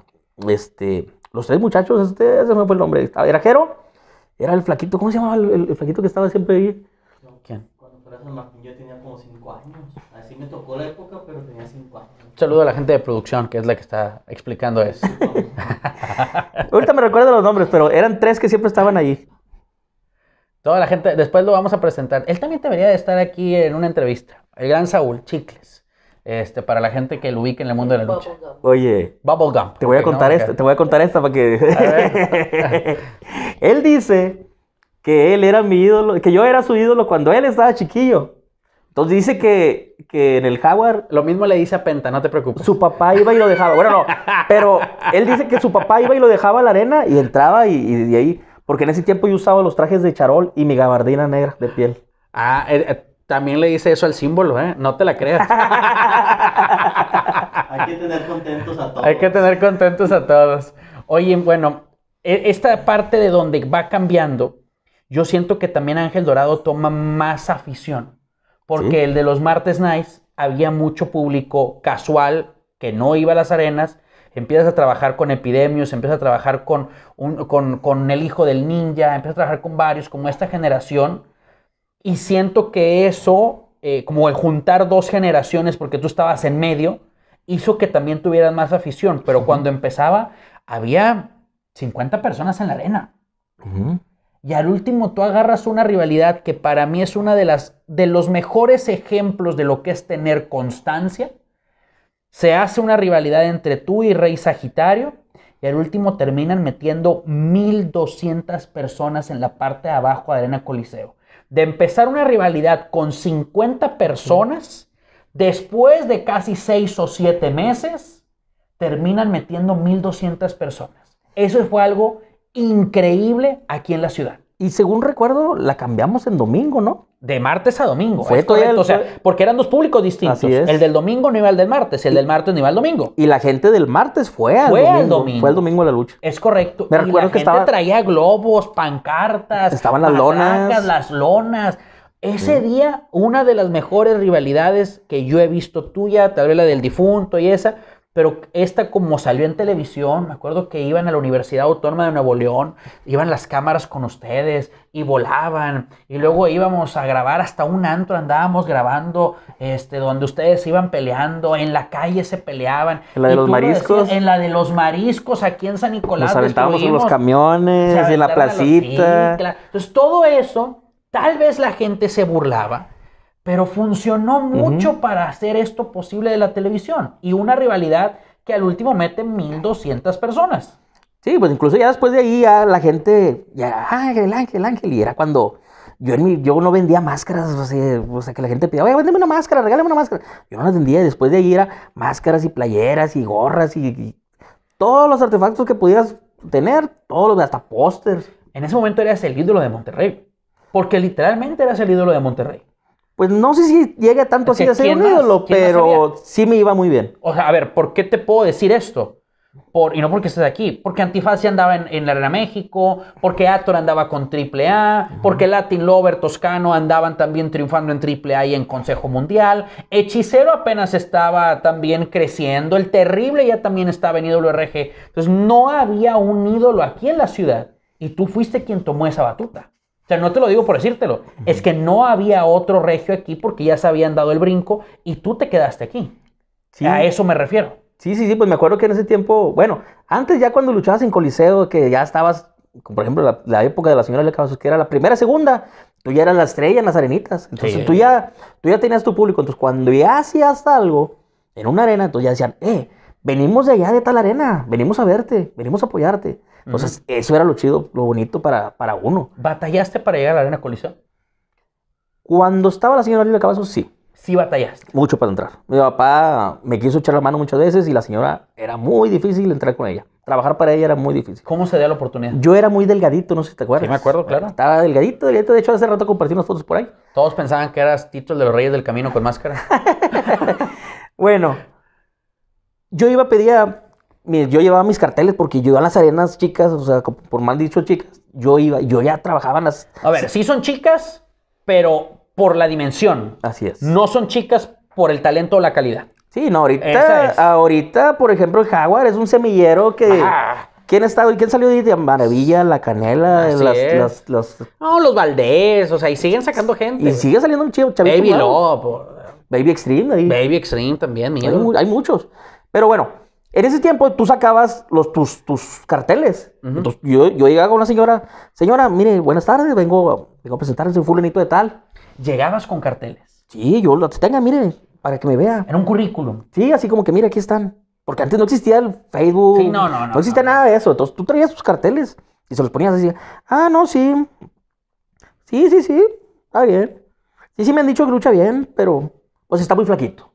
Este. Los tres muchachos, este, ese me fue el nombre. Era Jero. Era el flaquito. ¿Cómo se llamaba el, el flaquito que estaba siempre ahí? ¿Quién? yo tenía como 5 años. Así me tocó la época, pero tenía 5 años. Un saludo a la gente de producción, que es la que está explicando eso. *laughs* Ahorita me recuerdo los nombres, pero eran tres que siempre estaban allí. Toda la gente, después lo vamos a presentar. Él también debería de estar aquí en una entrevista. El gran Saúl Chicles. Este, para la gente que lo ubique en el mundo de la lucha. Oye, Bubblegum. Te voy a contar esto. esta, te voy a contar esta para que *laughs* Él dice que él era mi ídolo, que yo era su ídolo cuando él estaba chiquillo. Entonces dice que, que en el Jaguar... Lo mismo le dice a Penta, no te preocupes. Su papá iba y lo dejaba. Bueno, no, *laughs* pero él dice que su papá iba y lo dejaba a la arena y entraba y, de ahí... Porque en ese tiempo yo usaba los trajes de charol y mi gabardina negra de piel. Ah, eh, eh, también le dice eso al símbolo, ¿eh? No te la creas. *laughs* Hay que tener contentos a todos. Hay que tener contentos a todos. Oye, bueno, e, esta parte de donde va cambiando yo siento que también Ángel Dorado toma más afición, porque el de los martes nights había mucho público casual que no iba a las arenas, empiezas a trabajar con Epidemios, empiezas a trabajar con, con, el hijo del ninja, empiezas a trabajar con varios, como esta generación, y siento que eso, eh, como el juntar dos generaciones, porque tú estabas en medio, hizo que también tuvieras más afición, pero cuando empezaba había 50 personas en la arena. Ajá. Y al último tú agarras una rivalidad que para mí es una de las de los mejores ejemplos de lo que es tener constancia. Se hace una rivalidad entre tú y Rey Sagitario y al último terminan metiendo 1200 personas en la parte de abajo de Arena Coliseo. De empezar una rivalidad con 50 personas, después de casi 6 o 7 meses, terminan metiendo 1200 personas. Eso fue algo increíble aquí en la ciudad. Y según recuerdo, la cambiamos en domingo, ¿no? De martes a domingo. Fue correcto. O sea, porque eran dos públicos distintos. El del domingo no iba al del martes, el del martes no iba al domingo. Y la gente del martes fue al domingo. Fue el domingo la lucha. Es correcto. Me y la que gente traía globos, pancartas. Estaban las lonas. Las lonas. Ese día, una de las mejores rivalidades que yo he visto tuya, tal vez la del difunto y esa, pero esta como salió en televisión, me acuerdo que iban a la Universidad Autónoma de Nuevo León, iban las cámaras con ustedes y volaban y luego íbamos a grabar hasta un antro, andábamos grabando este donde ustedes iban peleando, en la calle se peleaban. En la de los mariscos. en la de los mariscos aquí en San Nicolás. Nos aventábamos en los camiones, en la placita. Entonces todo eso, tal vez la gente se burlaba, pero funcionó mucho para hacer esto posible de la televisión y una rivalidad que al último mete 1.200 personas. Sí, pues incluso ya después de ahí la gente, ya, ah, ángel, ángel, ángel, y era cuando yo, yo no vendía máscaras, o sea, que la gente pedía, oye, véndeme una máscara, regálame una máscara. Yo no las vendía, después de ahí era máscaras y playeras y gorras y, todos los artefactos que pudieras tener, todos los, hasta pósters. En ese momento eras el ídolo de Monterrey, porque literalmente eras el ídolo de Monterrey. Pues no sé si llega tanto así a ser un ídolo, pero sí me iba muy bien. O sea, a ver, ¿por qué te puedo decir esto? Por, y no porque estés aquí, porque Antifacia andaba en, la Arena México, porque Ator andaba con Triple A, porque Latin Lover Toscano andaban también triunfando en Triple A y en Consejo Mundial. Hechicero apenas estaba también creciendo, el Terrible ya también estaba en ídolo RG. Entonces no había un ídolo aquí en la ciudad y tú fuiste quien tomó esa batuta. O sea, no te lo digo por decírtelo. Es que no había otro regio aquí porque ya se habían dado el brinco y tú te quedaste aquí. A eso me refiero. Sí, sí, sí, pues me acuerdo que en ese tiempo, bueno, antes ya cuando luchabas en Coliseo, que ya estabas, por ejemplo, la, época de la señora de que era la primera, segunda, tú ya eras la estrella en las arenitas. Entonces tú, ya, tú ya tenías tu público. Entonces cuando ya hacías algo en una arena, entonces ya decían, eh, venimos de allá de tal arena, venimos a verte, venimos a apoyarte. Entonces, eso era lo chido, lo bonito para, para uno. ¿Batallaste para llegar a la arena colisión? Cuando estaba la señora Lila Cavazos, sí. Sí batallaste. Mucho para entrar. Mi papá me quiso echar la mano muchas veces y la señora era muy difícil entrar con ella. Trabajar para ella era muy difícil. ¿Cómo se dio la oportunidad? Yo era muy delgadito, no sé si te acuerdas. Sí, me acuerdo, claro. Estaba delgadito, delgadito. De hecho, hace rato compartí unas fotos por ahí. Todos pensaban que eras Tito de los Reyes del Camino con máscara. *laughs* bueno, yo iba a pedir yo llevaba mis carteles porque yo a las arenas chicas, o sea, por mal dicho chicas, yo iba, yo ya trabajaba en las... A ver, sí son chicas, pero por la dimensión. Así es. No son chicas por el talento o la calidad. Sí, no, ahorita, ahorita, por ejemplo, el Jaguar es un semillero que... ¿Quién está quién salió de Maravilla, La Canela, las, No, los Valdés, o sea, y siguen sacando gente. Y sigue saliendo un chido chavito. Baby Love. Baby Extreme. Ahí. Baby Extreme también, hay muchos. Pero bueno, en ese tiempo tú sacabas tus, carteles. Entonces yo, yo llegaba con la señora, señora, mire, buenas tardes, vengo, vengo a presentarse un fulanito de tal. Llegabas con carteles. Sí, yo los tenga, mire, para que me vea. En un currículum. Sí, así como que, mire, aquí están. Porque antes no existía el Facebook. Sí, no, no, no. No existía nada de eso. Entonces tú traías tus carteles y se los ponías así. Ah, no, sí. Sí, sí, sí. Está bien. Sí, sí me han dicho que lucha bien, pero pues está muy flaquito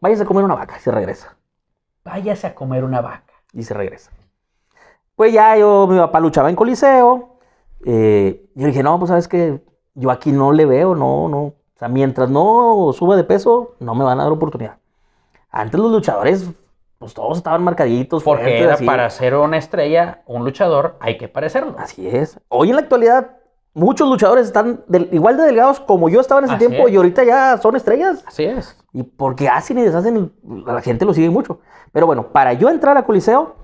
váyase a comer una vaca y se regresa. Váyase a comer una vaca. Y se regresa. Pues ya yo, mi papá luchaba en Coliseo. Eh, yo dije, no, pues sabes que yo aquí no le veo, no, no. O sea, mientras no suba de peso, no me van a dar oportunidad. Antes los luchadores, pues todos estaban marcaditos. Porque era para ser una estrella, un luchador, hay que parecerlo. Así es. Hoy en la actualidad muchos luchadores están igual de delgados como yo estaba en ese tiempo y ahorita ya son estrellas. Así es. Y porque hacen y deshacen, la gente lo sigue mucho. Pero bueno, para yo entrar al Coliseo,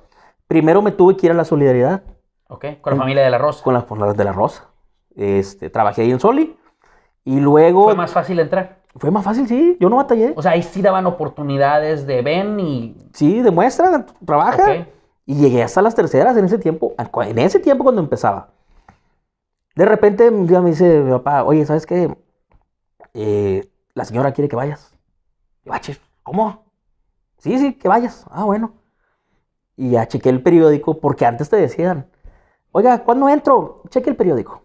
primero me tuve que ir a la solidaridad. Ok, con la familia de la Rosa. Con las familia de la Rosa. Este, trabajé ahí en Soli y luego... Fue más fácil entrar. Fue más fácil, sí, yo no batallé. O sea, ahí sí daban oportunidades de ven y... Sí, demuestra, trabaja. Y llegué hasta las terceras en ese tiempo, en ese tiempo cuando empezaba. De repente un día me dice mi papá, oye, ¿sabes qué? Eh, la señora quiere que vayas. Y ah, ¿cómo? Sí, sí, que vayas. Ah, bueno. Y ya chequé el periódico porque antes te decían, oiga, ¿cuándo entro? Cheque el periódico.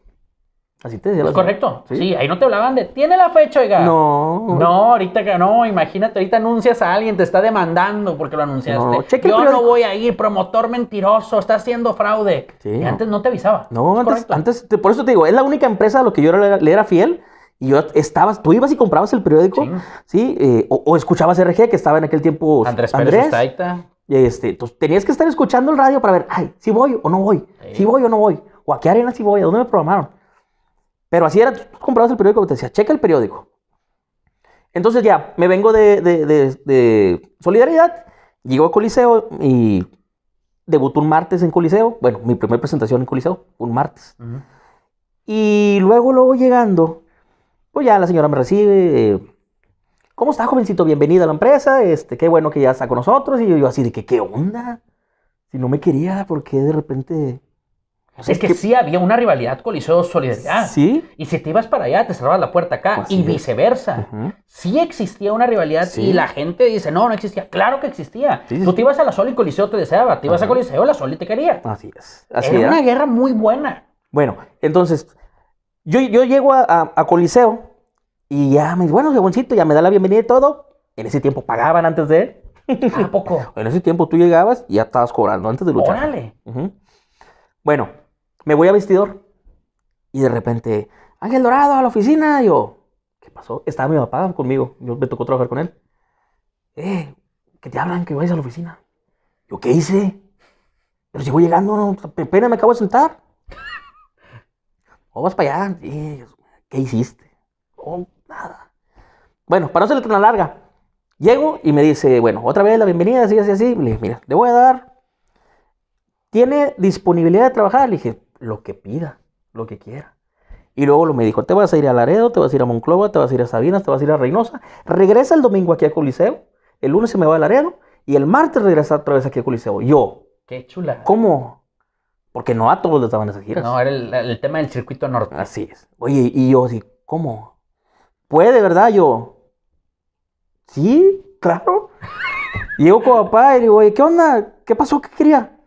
Así te decía. Es correcto. ¿Sí? ahí no te hablaban de. Tiene la fecha, oiga. No. No, ahorita que no, imagínate, ahorita anuncias a alguien, te está demandando porque lo anunciaste. Yo no voy a ir, promotor mentiroso, está haciendo fraude. Sí, y antes no te avisaba. No, antes, antes, por eso te digo, es la única empresa a la que yo le era fiel. Y yo estabas, tú ibas y comprabas el periódico, ¿sí? Eh, o, escuchabas RG, que estaba en aquel tiempo. Andrés, Andrés Pérez y este, entonces, tenías que estar escuchando el radio para ver, ay, si voy o no voy, si voy o no voy, o a qué arena si voy, a dónde me programaron. Pero así era, tú comprabas el periódico, te decía, checa el periódico. Entonces ya, me vengo de, Solidaridad, llego a Coliseo y debuté un martes en Coliseo. Bueno, mi primera presentación en Coliseo, un martes. Y luego, luego llegando, pues ya la señora me recibe. Eh, ¿Cómo está, jovencito? Bienvenido a la empresa. Este, qué bueno que ya está con nosotros. Y yo, yo así de que, ¿qué onda? Si no me quería, ¿por qué de repente es, que, sí había una rivalidad Coliseo Solidaridad. Sí. Y si te ibas para allá, te cerrabas la puerta acá pues y viceversa. Sí existía una rivalidad y la gente dice, no, no existía. Claro que existía. Tú te ibas a la Sol y Coliseo te deseaba. Te ibas a Coliseo, la Sol y te quería. Así es. era, una guerra muy buena. Bueno, entonces, yo, yo llego a, Coliseo y ya me dice, bueno, buencito, ya me da la bienvenida y todo. En ese tiempo pagaban antes de él. poco? *laughs* en ese tiempo tú llegabas y ya estabas cobrando antes de luchar. Órale. Bueno, me voy a vestidor. Y de repente, Ángel Dorado a la oficina. yo, ¿qué pasó? Estaba mi papá conmigo. Yo me tocó trabajar con él. Eh, que te hablan que vayas a la oficina. Yo, ¿qué hice? Pero sigo llegando, no, apenas me acabo de sentar. O oh, vas para allá. ¿Qué hiciste? Oh, nada. Bueno, para no ser tan larga, llego y me dice, bueno, otra vez la bienvenida, así, así, así. Le dije, mira, le voy a dar. ¿Tiene disponibilidad de trabajar? Le dije, lo que pida, lo que quiera. Y luego me dijo, te vas a ir a Laredo, te vas a ir a Monclova, te vas a ir a Sabinas, te vas a ir a Reynosa. Regresa el domingo aquí a Coliseo, el lunes se me va a Laredo y el martes regresa otra vez aquí a Coliseo. Yo. Qué chula. ¿Cómo? Porque no a todos les estaban esas giras. No, era el, tema del circuito norte. Así es. Oye, y yo así ¿cómo? ¿Puede, verdad? Yo. Sí, claro. *laughs* Llego con papá y digo, oye, ¿qué onda? ¿Qué pasó? ¿Qué quería?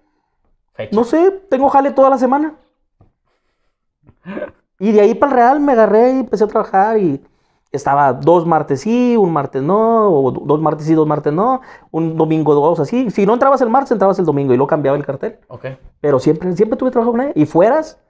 No sé, tengo jale toda la semana. Y de ahí para el Real me agarré y empecé a trabajar y estaba dos martes sí, un martes no, o dos martes sí, dos martes no, un domingo dos así. Si no entrabas el martes, entrabas el domingo y lo cambiaba el cartel. Pero siempre, siempre tuve trabajo con él. Y fueras,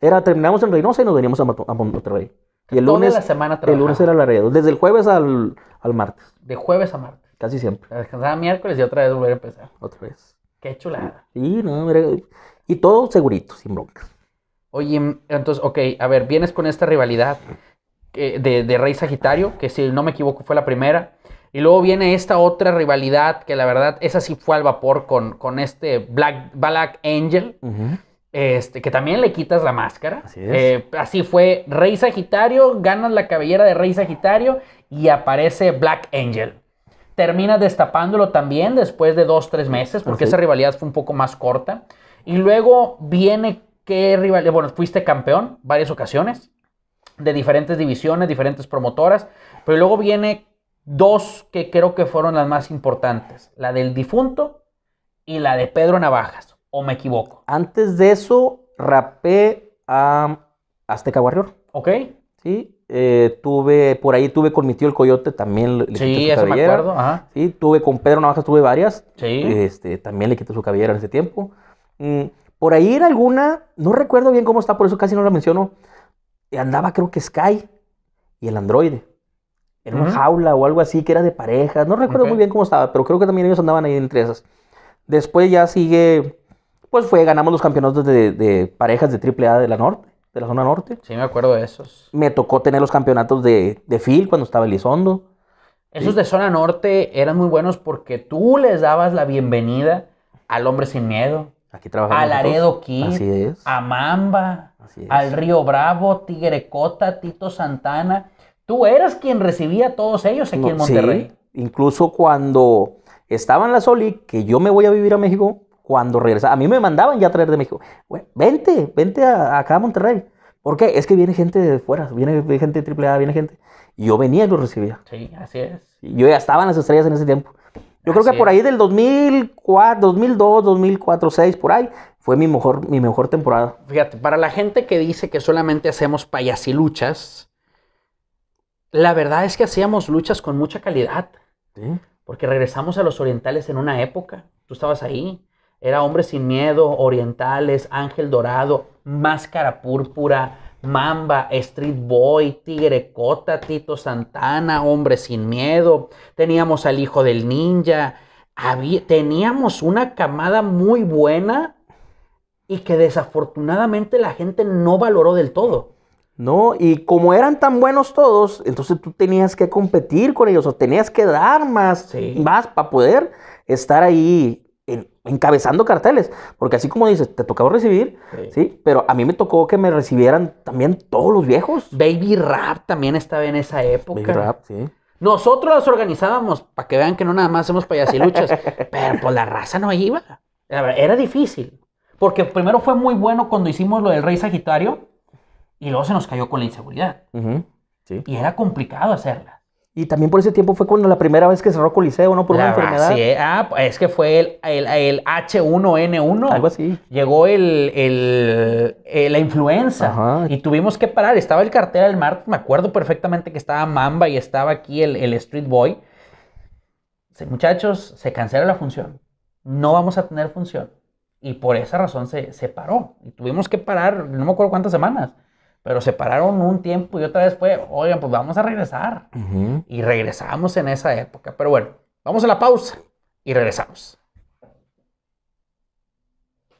era terminamos en Reynosa y nos veníamos a, a Monterrey. Y el lunes, la semana el lunes era la red, desde el jueves al, al martes. De jueves a martes. Casi siempre. Descansaba miércoles y otra vez volver a empezar. Otra vez. Qué chulada. Sí, no, y todo segurito, sin broncas. Oye, entonces, ok, a ver, vienes con esta rivalidad eh, de, Rey Sagitario, que si no me equivoco fue la primera. Y luego viene esta otra rivalidad, que la verdad, esa sí fue al vapor con, este Black, Black Angel, este, que también le quitas la máscara. Eh, así, fue Rey Sagitario, ganas la cabellera de Rey Sagitario y aparece Black Angel. termina destapándolo también después de dos, tres meses, porque esa rivalidad fue un poco más corta. Y luego viene qué rival, bueno, fuiste campeón varias ocasiones de diferentes divisiones, diferentes promotoras, pero luego viene dos que creo que fueron las más importantes, la del difunto y la de Pedro Navajas, o me equivoco. Antes de eso, rapé a Azteca Warrior. Ok. Sí, eh, tuve, por ahí tuve con mi tío el Coyote también. Le, sí, quité su eso me acuerdo. Ajá. Sí, tuve con Pedro Navajas, tuve varias. Sí. Este, también le quité su cabellera en ese tiempo. Mm, por ahí era alguna, no recuerdo bien cómo está, por eso casi no la menciono, eh, andaba creo que Sky y el androide. en una jaula o algo así que era de parejas. No recuerdo muy bien cómo estaba, pero creo que también ellos andaban ahí entre esas. Después ya sigue, pues fue, ganamos los campeonatos de, parejas de AAA de la norte, de la zona norte. Sí, me acuerdo de esos. Me tocó tener los campeonatos de, de Phil cuando estaba Elizondo. Esos de zona norte eran muy buenos porque tú les dabas la bienvenida al hombre sin miedo, Aquí trabajamos. A Kid, a Mamba, al Río Bravo, Tigre Cota, Tito Santana. Tú eras quien recibía a todos ellos aquí en Monterrey. Sí, incluso cuando estaba en la Soli, que yo me voy a vivir a México, cuando regresaba, a mí me mandaban ya a traer de México. Bueno, vente, vente a, acá a Monterrey. ¿Por qué? Es que viene gente de fuera, viene, gente de AAA, viene gente. Y yo venía y lo recibía. Sí, así es. Yo ya estaba en las estrellas en ese tiempo. Yo creo que por ahí del 2004, 2002, 2004, 2006, por ahí, fue mi mejor, mi mejor temporada. Fíjate, para la gente que dice que solamente hacemos payas y luchas, la verdad es que hacíamos luchas con mucha calidad. Porque regresamos a los orientales en una época. Tú estabas ahí. Era Hombres sin Miedo, Orientales, Ángel Dorado, Máscara Púrpura, Mamba, Street Boy, Tigre Cota, Tito Santana, Hombre Sin Miedo, teníamos al Hijo del Ninja, teníamos una camada muy buena y que desafortunadamente la gente no valoró del todo. No, y como eran tan buenos todos, entonces tú tenías que competir con ellos o tenías que dar más, más para poder estar ahí encabezando carteles, porque así como dices, te tocaba recibir, sí. Pero a mí me tocó que me recibieran también todos los viejos. Baby Rap también estaba en esa época. Baby Rap, sí. Nosotros las organizábamos para que vean que no nada más hacemos luchas, *laughs* pero pues la raza no iba. Era difícil, porque primero fue muy bueno cuando hicimos lo del Rey Sagitario y luego se nos cayó con la inseguridad. Y era complicado hacerla. Y también por ese tiempo fue cuando la primera vez que cerró Coliseo, ¿no? Por una enfermedad. Sí, eh, ah, pues, es que fue el, H1N1. Algo así. Llegó el, eh, la influenza y tuvimos que parar. Estaba el cartel del mar, me acuerdo perfectamente que estaba Mamba y estaba aquí el, Street Boy. muchachos, se cancela la función. No vamos a tener función. Y por esa razón se, se paró. Y tuvimos que parar, no me acuerdo cuántas semanas. Pero se pararon un tiempo y otra vez fue, oigan, pues vamos a regresar. Y regresamos en esa época. Pero bueno, vamos a la pausa y regresamos.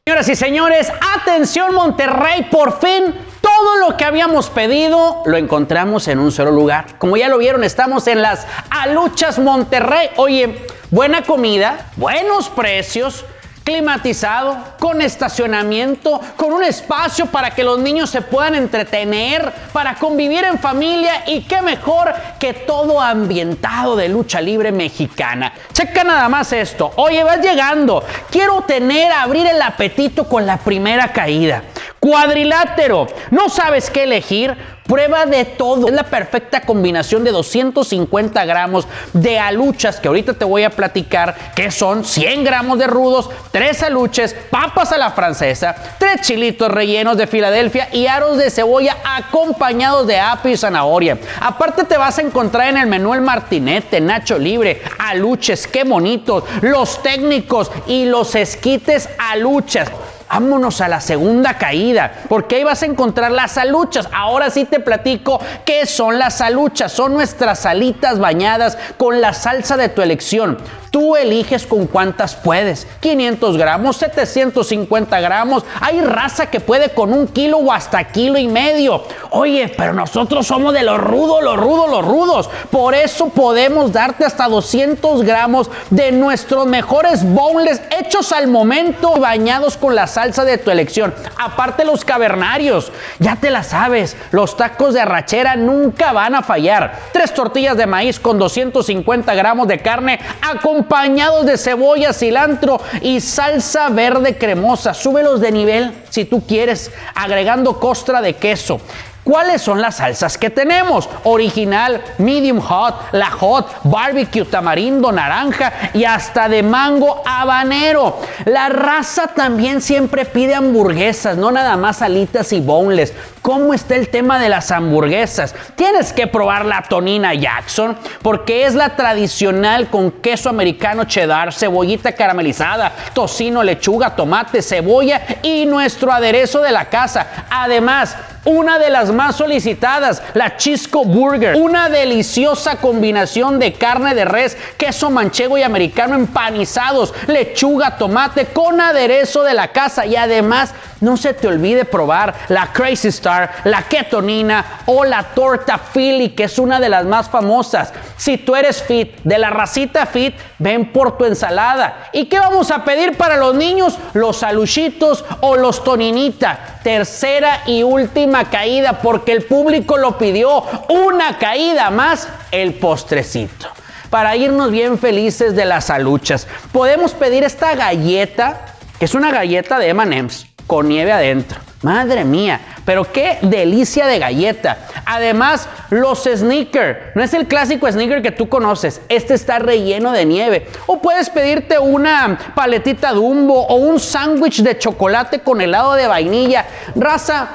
Señoras y señores, atención Monterrey, por fin todo lo que habíamos pedido lo encontramos en un solo lugar. Como ya lo vieron, estamos en las Aluchas Monterrey. Oye, buena comida, buenos precios climatizado, con estacionamiento, con un espacio para que los niños se puedan entretener, para convivir en familia y qué mejor que todo ambientado de lucha libre mexicana. Checa nada más esto. Oye, vas llegando. Quiero tener, abrir el apetito con la primera caída. Cuadrilátero. No sabes qué elegir. Prueba de todo. Es la perfecta combinación de 250 gramos de aluchas, que ahorita te voy a platicar, que son 100 gramos de rudos, 3 aluches, papas a la francesa, 3 chilitos rellenos de Filadelfia y aros de cebolla acompañados de apio y zanahoria. Aparte te vas a encontrar en el menú el martinete, nacho libre, aluches, qué bonitos, los técnicos y los esquites aluchas vámonos a la segunda caída, porque ahí vas a encontrar las aluchas. Ahora sí te platico qué son las aluchas. Son nuestras salitas bañadas con la salsa de tu elección. Tú eliges con cuántas puedes. 500 gramos, 750 gramos. Hay raza que puede con un kilo o hasta kilo y medio. Oye, pero nosotros somos de los rudos, los rudos, los rudos. Por eso podemos darte hasta 200 gramos de nuestros mejores bowls hechos al momento bañados con la salsa salsa de tu elección. Aparte los cavernarios, ya te la sabes, los tacos de arrachera nunca van a fallar. Tres tortillas de maíz con 250 gramos de carne acompañados de cebolla, cilantro y salsa verde cremosa. Súbelos de nivel si tú quieres, agregando costra de queso. ¿Cuáles son las salsas que tenemos? Original, medium hot, la hot, barbecue, tamarindo, naranja y hasta de mango habanero. La raza también siempre pide hamburguesas, no nada más alitas y boneless. ¿Cómo está el tema de las hamburguesas? Tienes que probar la tonina Jackson porque es la tradicional con queso americano cheddar, cebollita caramelizada, tocino, lechuga, tomate, cebolla y nuestro aderezo de la casa. Además, una de las más solicitadas, la Chisco Burger, una deliciosa combinación de carne de res, queso manchego y americano empanizados, lechuga, tomate con aderezo de la casa y además no se te olvide probar la Crazy Star, la ketonina o la torta Philly, que es una de las más famosas. Si tú eres fit, de la racita fit, ven por tu ensalada. ¿Y qué vamos a pedir para los niños? Los aluchitos o los toninita. Tercera y última caída, porque el público lo pidió. Una caída más, el postrecito para irnos bien felices de las aluchas. Podemos pedir esta galleta, que es una galleta de M&M's, con nieve adentro. Madre mía, pero qué delicia de galleta. Además, los sneaker. No es el clásico sneaker que tú conoces. Este está relleno de nieve. O puedes pedirte una paletita Dumbo o un sándwich de chocolate con helado de vainilla. Raza,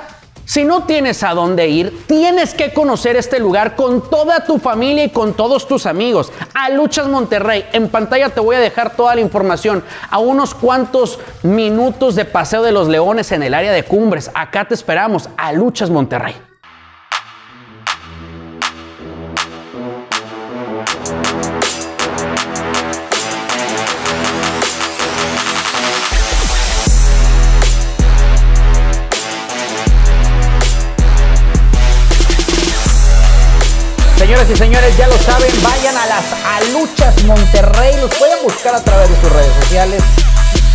si no tienes a dónde ir, tienes que conocer este lugar con toda tu familia y con todos tus amigos. A Luchas Monterrey, en pantalla te voy a dejar toda la información a unos cuantos minutos de Paseo de los Leones en el área de Cumbres. Acá te esperamos, a Luchas Monterrey. y señores, ya lo saben, vayan a las Aluchas Monterrey, los pueden buscar a través de sus redes sociales.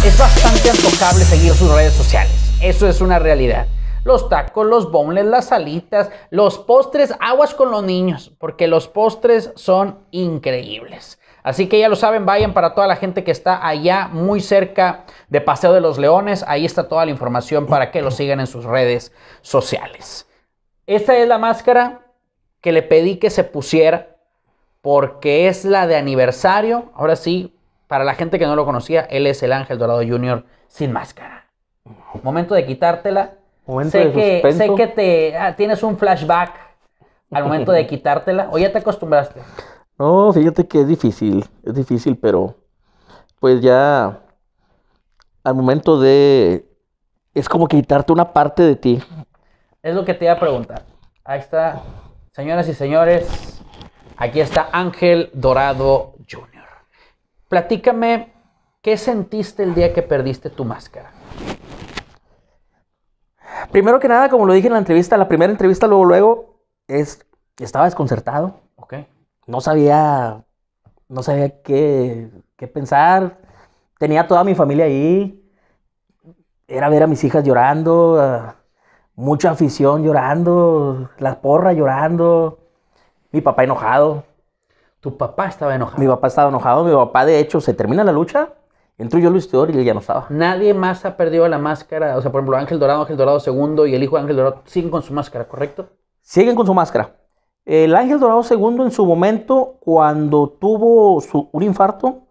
Es bastante antojable seguir sus redes sociales, eso es una realidad. Los tacos, los boneless, las salitas, los postres, aguas con los niños, porque los postres son increíbles. Así que ya lo saben, vayan para toda la gente que está allá muy cerca de Paseo de los Leones. Ahí está toda la información para que lo sigan en sus redes sociales. Esta es la máscara que le pedí que se pusiera porque es la de aniversario. Ahora sí, para la gente que no lo conocía, él es el Ángel Dorado Jr. sin máscara. Momento de quitártela. Momento sé, que, sé que te ah, tienes un flashback al momento de *laughs* quitártela. ¿O ya te acostumbraste? No, fíjate que es difícil, es difícil, pero pues ya al momento de... Es como quitarte una parte de ti. Es lo que te iba a preguntar. Ahí está Señoras y señores, aquí está Ángel Dorado Jr. Platícame, ¿qué sentiste el día que perdiste tu máscara? Primero que nada, como lo dije en la entrevista, la primera entrevista luego luego es estaba desconcertado. Ok. No sabía no sabía qué, qué pensar. Tenía toda mi familia ahí. Era ver a mis hijas llorando, mucha afición llorando, las porras llorando, mi papá enojado. Tu papá estaba enojado. Mi papá estaba enojado, mi papá de hecho se termina la lucha, entro yo Luis Teodoro y él ya no estaba. Nadie más ha perdido la máscara, o sea, por ejemplo, Ángel Dorado, Ángel Dorado segundo y el hijo de Ángel Dorado siguen con su máscara, ¿correcto? Siguen con su máscara. El Ángel Dorado II en su momento, cuando tuvo su, un infarto,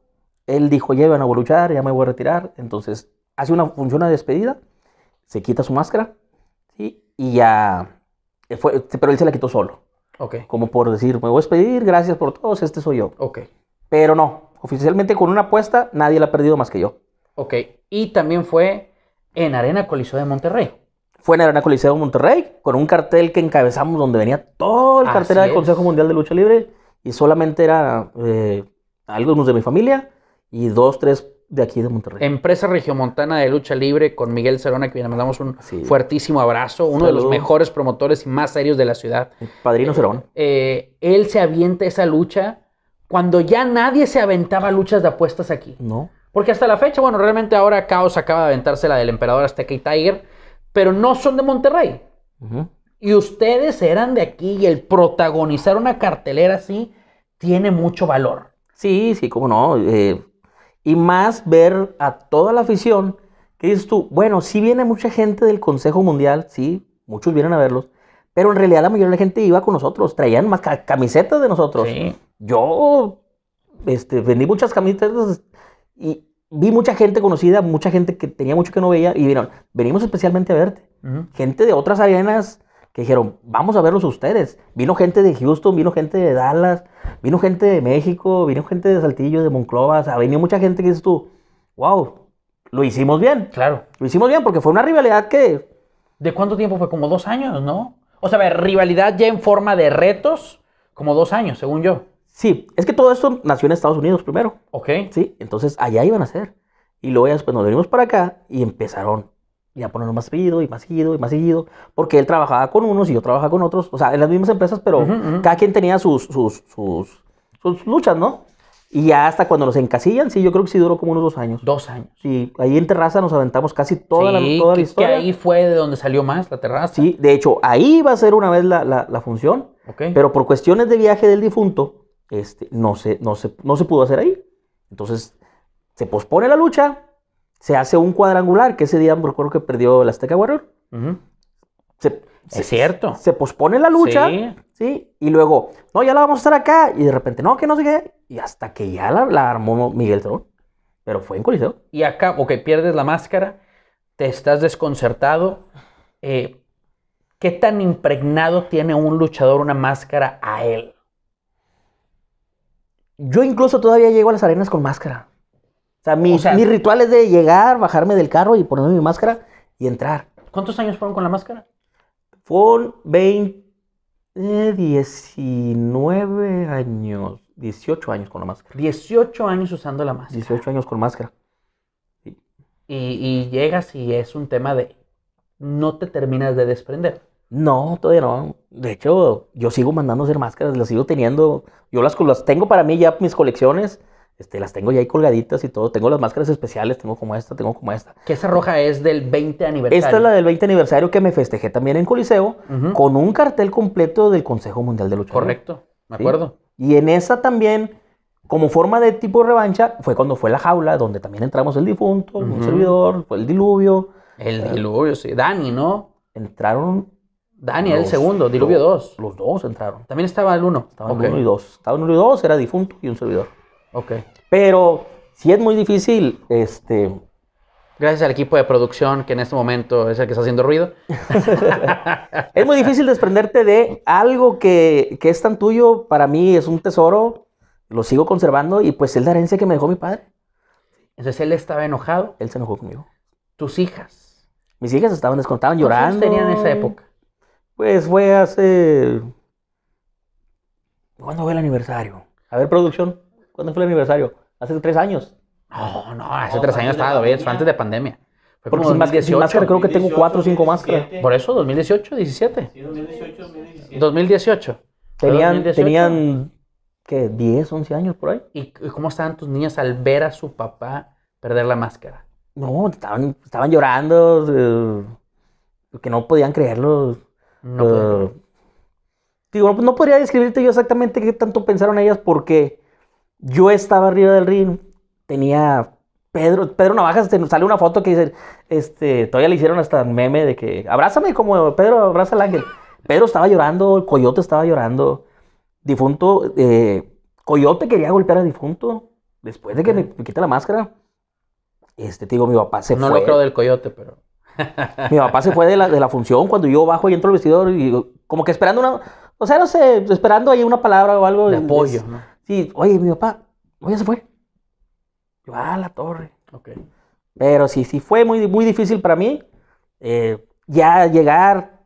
él dijo, ya voy a luchar, ya me voy a retirar. Entonces hace una función de despedida, se quita su máscara ¿sí? Y ya, eh, fue, este, pero él se la quitó solo. Ok. Como por decir, me voy a despedir, gracias por todos, este soy yo. Ok. Pero no, oficialmente con una apuesta nadie la ha perdido más que yo. Ok. Y también fue en Arena Coliseo de Monterrey. Fue en Arena Coliseo de Monterrey, con un cartel que encabezamos donde venía todo el cartel del Consejo Mundial de Lucha Libre y solamente era eh, algunos de mi familia y dos, tres de aquí de Monterrey. Empresa Regiomontana de Lucha Libre con Miguel Cerona, que le mandamos un fuertísimo abrazo, uno de los mejores promotores y más serios de la ciudad. padrino eh, eh, él se avienta esa lucha cuando ya nadie se aventaba luchas de apuestas aquí. No. Porque hasta la fecha, bueno, realmente ahora Caos acaba de aventarse la del Emperador Azteca y Tiger, pero no son de Monterrey. Y ustedes eran de aquí y el protagonizar una cartelera así tiene mucho valor. Sí, sí, cómo no. Eh, y más ver a toda la afición, que dices tú, bueno, sí viene mucha gente del Consejo Mundial, sí, muchos vienen a verlos, pero en realidad la mayoría de la gente iba con nosotros, traían más camisetas de nosotros. Yo este, vendí muchas camisetas y vi mucha gente conocida, mucha gente que tenía mucho que no veía y vieron, venimos especialmente a verte. Gente de otras arenas, que dijeron, vamos a verlos ustedes. Vino gente de Houston, vino gente de Dallas, vino gente de México, vino gente de Saltillo, de Monclova, o sea, vino mucha gente que dices tú, wow, lo hicimos bien. Claro. Lo hicimos bien porque fue una rivalidad que... ¿De cuánto tiempo fue? Como dos años, ¿no? O sea, rivalidad ya en forma de retos, como dos años, según yo. Sí, es que todo esto nació en Estados Unidos primero. Ok. Sí, entonces allá iban a ser. Y luego ya después nos venimos para acá y empezaron y a ponerlo más seguido y más seguido y más seguido, porque él trabajaba con unos y yo trabajaba con otros, o sea, en las mismas empresas, pero cada quien tenía sus sus, sus, luchas, ¿no? Y ya hasta cuando nos encasillan, sí, yo creo que sí duró como unos dos años. Dos años. Sí, ahí en terraza nos aventamos casi toda, la, toda la historia. Que ahí fue de donde salió más la terraza. Sí, de hecho, ahí va a ser una vez la, la, función, pero por cuestiones de viaje del difunto, este, no, se, no, se, no se pudo hacer ahí. Entonces, se pospone la lucha, se hace un cuadrangular, que ese día me acuerdo que perdió el Azteca Warrior. es cierto. Se pospone la lucha, sí. Y luego, no, ya la vamos a estar acá. Y de repente, no, que no sé qué. Y hasta que ya la, armó Miguel Tron. Pero fue en Coliseo. Y acá, que pierdes la máscara, te estás desconcertado. Eh, ¿Qué tan impregnado tiene un luchador una máscara a él? Yo incluso todavía llego a las arenas con máscara mi, o sea, mi ritual es de llegar, bajarme del carro y ponerme mi máscara y entrar. ¿Cuántos años fueron con la máscara? Fueron 20, 19 años, 18 años con la máscara. 18 años usando la máscara. 18 años con máscara. Y, y llegas y es un tema de no te terminas de desprender. No, todavía no. De hecho, yo sigo mandando hacer máscaras, las sigo teniendo. Yo las, las tengo para mí ya, mis colecciones. Este, las tengo ya ahí colgaditas y todo. Tengo las máscaras especiales, tengo como esta, tengo como esta. Que esa roja es del 20 aniversario. Esta es la del 20 aniversario que me festejé también en Coliseo con un cartel completo del Consejo Mundial de Lucha. Correcto, me acuerdo. Y en esa también, como forma de tipo revancha, fue cuando fue la jaula, donde también entramos el difunto, un servidor, fue el diluvio. El ah. diluvio, sí. Dani, ¿no? Entraron. Dani, el segundo, diluvio 2. Los, dos entraron. También estaba el uno. Estaban uno y dos. Estaban uno y dos, era difunto y un servidor. Ok. Pero si es muy difícil, este... Gracias al equipo de producción que en este momento es el que está haciendo ruido. *laughs* es muy difícil desprenderte de algo que, es tan tuyo, para mí es un tesoro, lo sigo conservando y pues es la herencia que me dejó mi padre. Entonces él estaba enojado. Él se enojó conmigo. Tus hijas. Mis hijas estaban descontadas, llorando. ¿Cuántos tenían en esa época? Pues fue hace. ¿Cuándo fue el aniversario? A ver, producción. ¿Cuándo fue el aniversario? Hace tres años. No, no, hace tres años estaba Fue antes de pandemia. Fue más sin, 2018, máscara creo que tengo cuatro o cinco máscaras. Por eso, 2018, 17. Sí, 2018, 2017. 2018. Tenían, tenían que 10, 11 años por ahí. ¿Y cómo estaban tus niñas al ver a su papá perder la máscara? No, estaban, estaban llorando, eh, que no podían creerlo. No, eh, digo, no podría describirte yo exactamente qué tanto pensaron ellas porque yo estaba arriba del ring, tenía Pedro, Pedro Navajas, sale una foto que dice, este, todavía le hicieron hasta meme de que, abrázame como Pedro, abraza al ángel. Pedro estaba llorando, el coyote estaba llorando, difunto, eh, coyote quería golpear a difunto, después de que me, quita la máscara, este, te digo, mi papá se fue. No lo creo del coyote, pero... *laughs* mi papá se fue de la, de la función cuando yo bajo y entro al vestidor y como que esperando una, o sea, no sé, esperando ahí una palabra o algo. De apoyo, ¿no? Sí, oye, mi papá, voy ya se fue. Yo, a ah, la torre. Ok. Pero sí, sí fue muy, muy difícil para mí eh, ya llegar,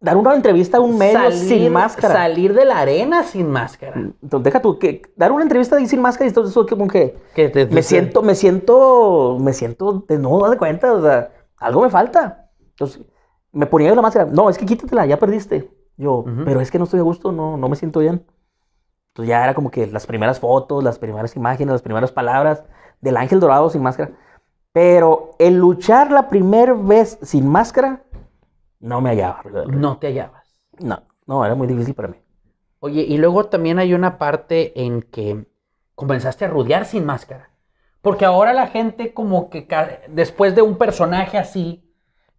dar una entrevista a un medio sin máscara. Salir de la arena sin máscara. Entonces, deja tú, que, dar una entrevista sin máscara y todo eso como que me siento, me siento, me siento de no de cuenta, o sea, algo me falta. Entonces, me ponía yo la máscara, no, es que quítatela, ya perdiste. Yo, pero es que no estoy a gusto, no, no me siento bien. Entonces ya era como que las primeras fotos, las primeras imágenes, las primeras palabras del ángel dorado sin máscara. Pero el luchar la primera vez sin máscara, no me hallaba. No te hallabas. No, no, era muy difícil para mí. Oye, y luego también hay una parte en que comenzaste a rodear sin máscara. Porque ahora la gente como que después de un personaje así,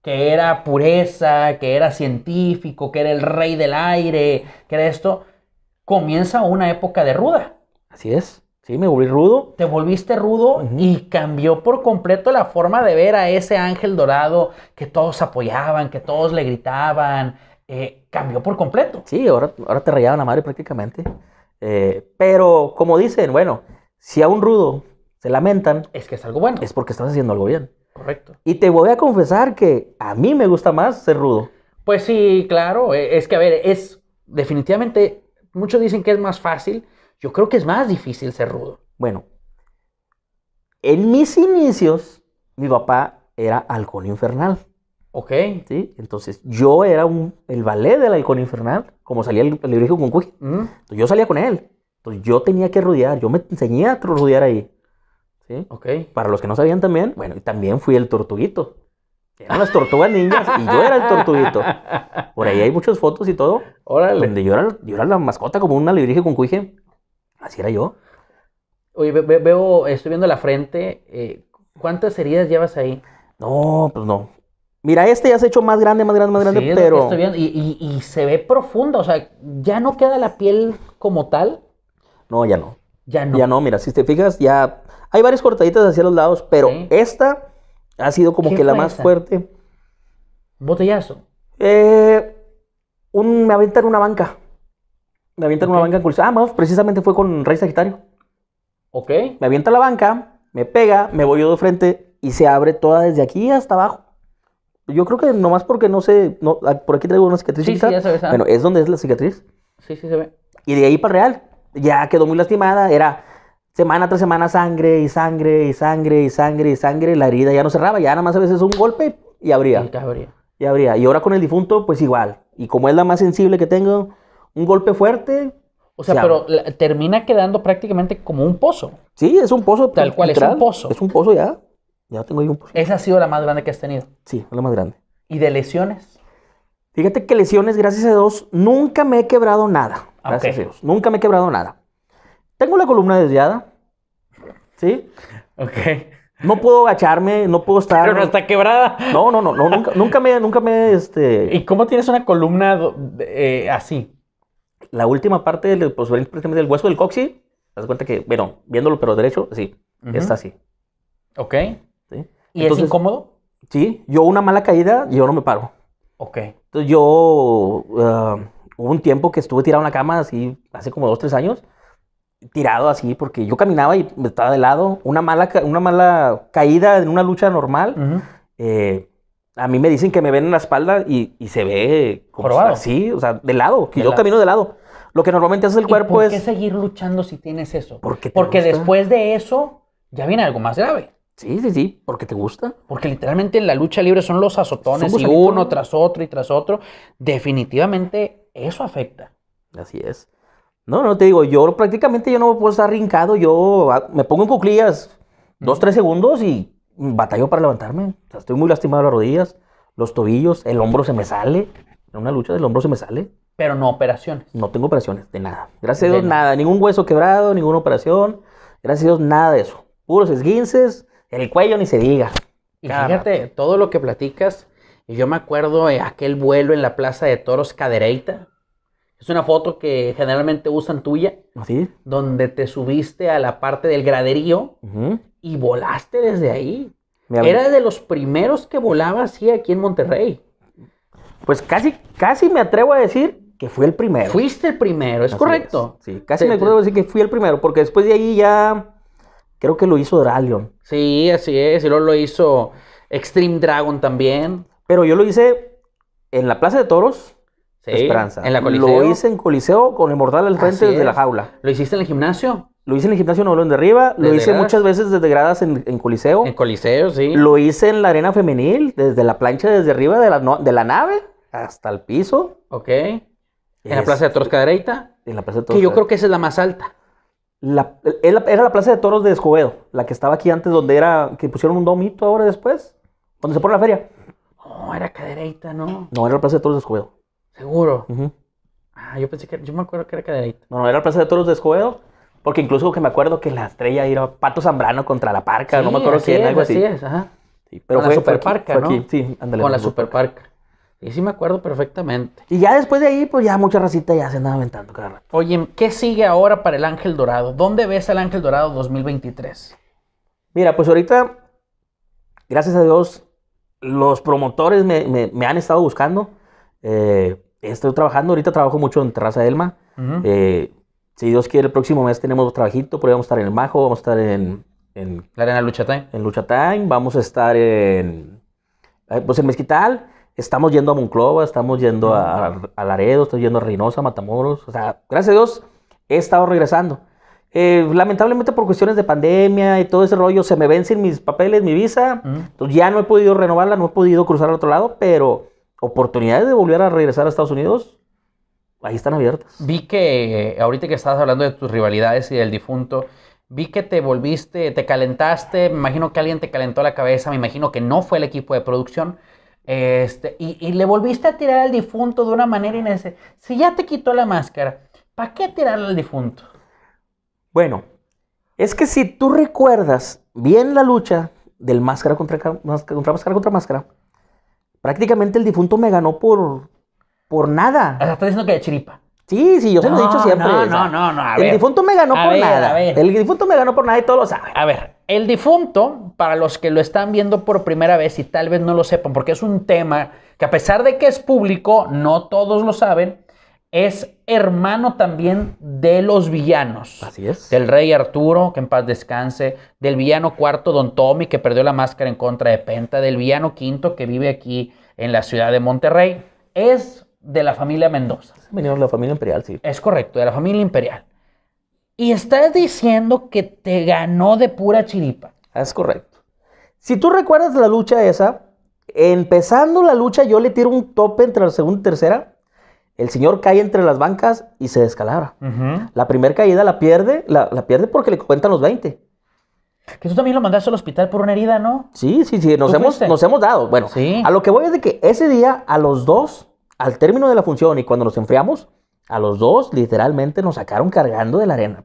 que era pureza, que era científico, que era el rey del aire, que era esto, comienza una época de ruda. Así es. Sí, me volví rudo. Te volviste rudo y cambió por completo la forma de ver a ese ángel dorado que todos apoyaban, que todos le gritaban. Eh, cambió por completo. Sí, ahora, ahora te rayaban a madre prácticamente. Eh, pero como dicen, bueno, si a un rudo se lamentan. Es que es algo bueno. Es porque estás haciendo algo bien. Correcto. Y te voy a confesar que a mí me gusta más ser rudo. Pues sí, claro. Eh, es que, a ver, es definitivamente muchos dicen que es más fácil, yo creo que es más difícil ser rudo. Bueno, en mis inicios, mi papá era halcón infernal. Ok. Sí, entonces yo era el ballet del halcón infernal, como salía el, libro con Cuy. Mm. yo salía con él. Entonces yo tenía que rodear, yo me enseñé a rodear ahí. ¿Sí? Ok. Para los que no sabían también, bueno, y también fui el tortuguito. Eran las tortugas niñas y yo era el tortuguito. Por ahí hay muchas fotos y todo. Órale. Donde yo era, la mascota como una dirije con cuije. Así era yo. Oye, veo, estoy viendo la frente. Eh, ¿Cuántas heridas llevas ahí? No, pues no. Mira, este ya se ha hecho más grande, más grande, más grande, pero. Y, se ve profundo. o sea, ya no queda la piel como tal. No, ya no. Ya no. Ya no, mira, si te fijas, ya. Hay varias cortaditas hacia los lados, pero esta ha sido como que la más fuerte. botellazo? Eh, un, me una banca. Me avientan en una banca en Ah, vamos, precisamente fue con Rey Sagitario. Ok. Me avienta la banca, me pega, me voy yo de frente y se abre toda desde aquí hasta abajo. Yo creo que nomás porque no sé, ah, por aquí traigo una cicatriz. Sí, sí, ya sabes, ah. Bueno, es donde es la cicatriz. Sí, sí, se ve. Y de ahí para real, ya quedó muy lastimada, era Semana tras semana sangre y sangre y sangre y sangre y sangre. La herida ya no cerraba, ya nada más a veces un golpe y abría. Y abría. Y abría. Y ahora con el difunto, pues igual. Y como es la más sensible que tengo, un golpe fuerte. O sea, pero termina quedando prácticamente como un pozo. Sí, es un pozo. Tal cual, es un pozo. Es un pozo ya. Ya tengo ahí un pozo. Esa ha sido la más grande que has tenido. Sí, la más grande. ¿Y de lesiones? Fíjate que lesiones, gracias a Dios, nunca me he quebrado nada. Ah, gracias a Dios. Nunca me he quebrado nada. Tengo la columna desviada. ¿Sí? Ok. No puedo agacharme, no puedo *laughs* estar. Pero no está quebrada. No, no, no, nunca, me, nunca me, este ¿Y cómo tienes una columna eh, así? La última parte del, pues, del hueso del coxi, te das cuenta que, bueno, viéndolo pero derecho, sí, está así. Ok. ¿Sí? ¿Y es incómodo? Sí, yo una mala caída, yo no me paro. Ok. Entonces yo, ah, hubo un tiempo que estuve tirado en la cama, así, hace como dos, tres años, tirado así, porque yo caminaba y estaba de lado. Una mala, una mala caída en una lucha normal. Eh, a mí me dicen que me ven en la espalda y, se ve como así, o sea, de lado, que yo camino de lado. Lo que normalmente hace el cuerpo es. por qué es... seguir luchando si tienes eso? Porque, después de eso ya viene algo más grave. Sí, sí, sí, porque te gusta. Porque literalmente en la lucha libre son los azotones y uno tras otro y tras otro. Definitivamente eso afecta. Así es. No, no te digo, yo prácticamente yo no puedo estar rincado, yo ah, me pongo en cuclillas dos, tres segundos y batallo para levantarme. estoy muy lastimado las rodillas, los tobillos, el hombro se me sale. una lucha del hombro se me sale. Pero no operaciones. No tengo operaciones, de nada. Gracias a Dios, nada. Ningún hueso quebrado, ninguna operación. Gracias a Dios, nada de eso. Puros esguinces, el cuello ni se diga. Y fíjate, todo lo que platicas, y yo me acuerdo de aquel vuelo en la Plaza de Toros Cadereita. Es una foto que generalmente usan tuya. ¿Sí? Donde te subiste a la parte del graderío y volaste desde ahí. Era de los primeros que volaba así aquí en Monterrey. Pues casi, casi me atrevo a decir que fui el primero. Fuiste el primero, es correcto. Sí, casi me atrevo a decir que fui el primero, porque después de ahí ya creo que lo hizo Dralion. Sí, así es. Y luego lo hizo Extreme Dragon también. Pero yo lo hice en la Plaza de Toros Esperanza. En la Coliseo. Lo hice en Coliseo con el mortal al frente desde la jaula. ¿Lo hiciste en el gimnasio? Lo hice en el gimnasio Novelón de Arriba, lo hice muchas veces desde gradas en, Coliseo. En Coliseo, sí. Lo hice en la arena femenil, desde la plancha desde arriba de la, nave hasta el piso. Ok. En la Plaza de Toros Cadereita. En la Plaza de Toros. Que yo creo que esa es la más alta. era la Plaza de Toros de Escobedo, la que estaba aquí antes, donde era, que pusieron un domito ahora después, donde se pone la feria. No, era Cadereita, ¿no? No, era la Plaza de Toros de Escobedo. Seguro. Ah, yo pensé que, yo me acuerdo que era Caderito. No, no, era el Plaza de todos los desjuegos. Porque incluso que me acuerdo que la estrella era Pato Zambrano contra la Parca, no me acuerdo si era algo así. es, ajá. pero Con fue, la Parca, ¿no? Sí, Con la Parca. Y sí me acuerdo perfectamente. Y ya después de ahí, pues ya mucha racita ya se andaba aventando cada Oye, ¿qué sigue ahora para el Ángel Dorado? ¿Dónde ves El Ángel Dorado 2023? Mira, pues ahorita, gracias a Dios, los promotores me, me han estado buscando. Eh, estoy trabajando, ahorita trabajo mucho en Terraza Elma. Eh, si Dios quiere, el próximo mes tenemos trabajito, pero vamos a estar en el Majo, vamos a estar en... en ¿La Arena Lucha Time? En Lucha Time, vamos a estar en... Eh, pues en Mezquital, estamos yendo a Monclova, estamos yendo a, Laredo, estamos yendo a Reynosa, Matamoros. O sea, gracias a Dios, he estado regresando. Eh, lamentablemente por cuestiones de pandemia y todo ese rollo, se me vencen mis papeles, mi visa. Entonces ya no he podido renovarla, no he podido cruzar al otro lado, pero oportunidades de volver a regresar a Estados Unidos, ahí están abiertas. Vi que ahorita que estabas hablando de tus rivalidades y del difunto, vi que te volviste, te calentaste, me imagino que alguien te calentó la cabeza, me imagino que no fue el equipo de producción. Este, y, le volviste a tirar al difunto de una manera innecesaria. Si ya te quitó la máscara, ¿para qué tirarle al difunto? Bueno, es que si tú recuerdas bien la lucha del máscara contra máscara contra máscara, contra máscara prácticamente el difunto me ganó por, por nada. O sea, estás diciendo que de chiripa. Sí, sí, yo se lo he dicho siempre. No, no, no, no. el difunto me ganó por nada. El difunto me ganó por nada y todos lo saben. A ver, el difunto, para los que lo están viendo por primera vez y tal vez no lo sepan, porque es un tema que a pesar de que es público, no todos lo saben, es hermano también de los villanos. Así es. Del rey Arturo, que en paz descanse, del villano cuarto Don Tommy, que perdió la máscara en contra de Penta, del villano quinto, que vive aquí en la ciudad de Monterrey. Es de la familia Mendoza. Venimos de la familia imperial, sí. Es correcto, de la familia imperial. Y estás diciendo que te ganó de pura chiripa. Es correcto. Si tú recuerdas la lucha esa, empezando la lucha yo le tiro un tope entre la segunda y tercera el señor cae entre las bancas y se descalabra. La primera caída la pierde, la, pierde porque le cuentan los 20. Que tú también lo mandaste al hospital por una herida, ¿no? Sí, sí, sí, nos, hemos, nos hemos dado. Bueno, a lo que voy es de que ese día, a los dos, al término de la función y cuando nos enfriamos, a los dos literalmente nos sacaron cargando de la arena.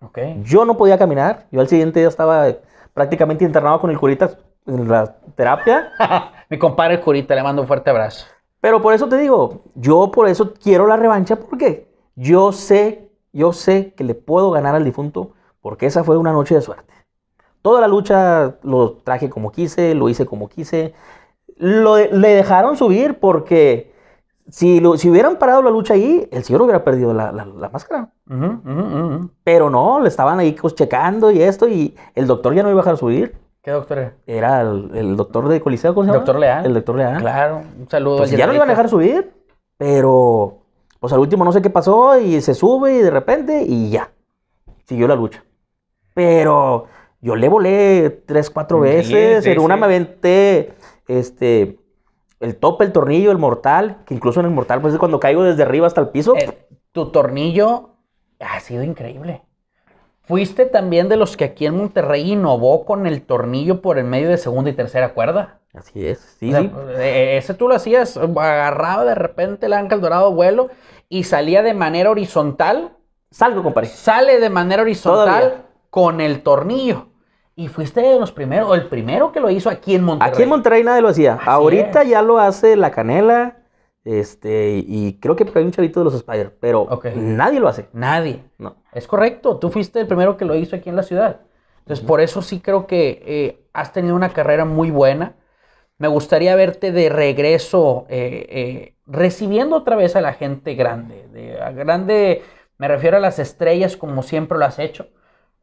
Okay. Yo no podía caminar, yo al siguiente día estaba eh, prácticamente internado con el curita en la terapia. *laughs* Mi compadre el curita, le mando un fuerte abrazo. Pero por eso te digo, yo por eso quiero la revancha porque yo sé, yo sé que le puedo ganar al difunto porque esa fue una noche de suerte. Toda la lucha lo traje como quise, lo hice como quise. Lo, le dejaron subir porque si, hubieran parado la lucha ahí, el señor hubiera perdido la, máscara. Pero no, le estaban ahí pues checando y esto y el doctor ya no iba a dejar subir. ¿Qué doctor era? Era el, doctor de Coliseo, ¿cómo El Doctor Leal. El doctor Leal. Claro, un saludo. Pues ya no iban a dejar subir, pero pues al último no sé qué pasó y se sube y de repente y ya. Siguió la lucha. Pero yo le volé tres, cuatro veces. en una me aventé este, el tope, el tornillo, el mortal, que incluso en el mortal, pues es cuando caigo desde arriba hasta el piso. Eh, tu tornillo ha sido increíble. ¿Fuiste también de los que aquí en Monterrey innovó con el tornillo por el medio de segunda y tercera cuerda? Así es, sí. Eh, eh, ese tú lo hacías, agarraba de repente el ancla dorado vuelo y salía de manera horizontal. Salgo, compadre. Sale de manera horizontal con el tornillo. Y fuiste de los primeros, o el primero que lo hizo aquí en Monterrey. Aquí en Monterrey nadie lo hacía. Ahorita ya lo hace la canela, este, y creo que hay un chavito de los Spider, pero nadie lo hace. Nadie. No. Es correcto, tú fuiste el primero que lo hizo aquí en la ciudad. Entonces, por eso sí creo que eh, has tenido una carrera muy buena. Me gustaría verte de regreso eh, eh, recibiendo otra vez a la gente grande. De, grande me refiero a las estrellas como siempre lo has hecho.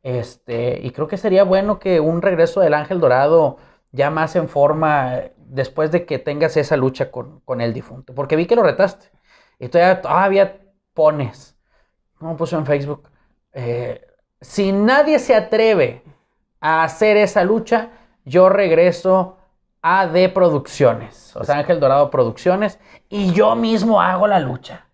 Este, y creo que sería bueno que un regreso del Ángel Dorado ya más en forma después de que tengas esa lucha con, con el difunto? Porque vi que lo retaste. Y todavía, pones, como puso en Facebook, eh, si nadie se atreve a hacer esa lucha, yo regreso a D Producciones, o sea, Ángel Dorado Producciones, y yo mismo hago la lucha.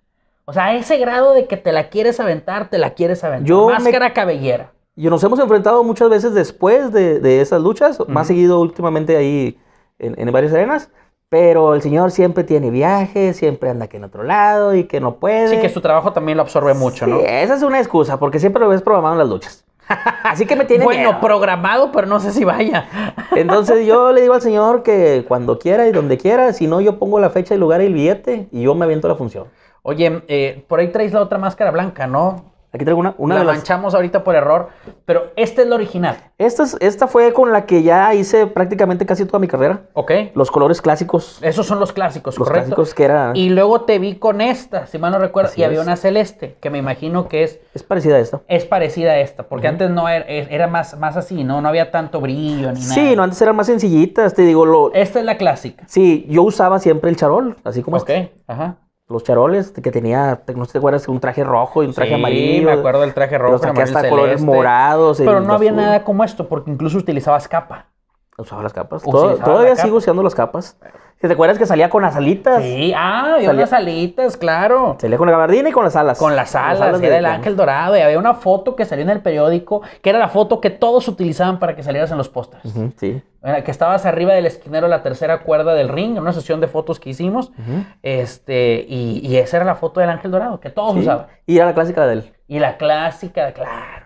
O sea, ese grado de que te la quieres aventar, te la quieres aventar. Máscara cabellera. Y nos hemos enfrentado muchas veces después de, de esas luchas, más seguido últimamente ahí en, varias arenas. Pero el señor siempre tiene viajes, siempre anda aquí en otro lado y que no puede. Sí, que su trabajo también lo absorbe mucho, ¿no? Esa es una excusa, porque siempre lo ves programado en las luchas. *laughs* Así que me tiene Bueno, programado, pero no sé si vaya. Entonces yo *laughs* le digo al señor que cuando quiera y donde quiera, si no, yo pongo la fecha, el lugar y el billete y yo me aviento la función. Oye, eh, por ahí traes la otra máscara blanca, ¿no? Aquí traigo una, una la de ahorita por error, pero esta es la original. Esta, es, esta fue con la que ya hice prácticamente casi toda mi carrera. Ok. Los colores clásicos. Esos son los clásicos, los correcto. Los clásicos que era... Y luego te vi con esta, si mal no recuerdo, y había una celeste, que me imagino que es... Es parecida a esta. Es parecida a esta, porque antes no era, más, más así, ¿no? No había tanto brillo ni nada. Sí, no, antes eran más sencillitas, te digo. Lo... Esta es la clásica. Sí, yo usaba siempre el charol, así como Ok, este. ajá los charoles que tenía, no sé te acuerdas, un traje rojo y un traje amarillo. me acuerdo del traje rojo. hasta colores morados. Pero no había nada como esto, porque incluso utilizabas capa. Usaba las capas. todavía sigo usando las capas. te acuerdas que salía con las alitas. Sí, ah, había unas alitas, claro. Salía con la gabardina y con las alas. Con las alas, era el ángel dorado. Y había una foto que salió en el periódico, que era la foto que todos utilizaban para que salieras en los pósters. sí. que estabas arriba del esquinero, la tercera cuerda del ring, en una sesión de fotos que hicimos. Este, y, esa era la foto del ángel dorado, que todos usaban. Y era la clásica de él. Y la clásica, claro.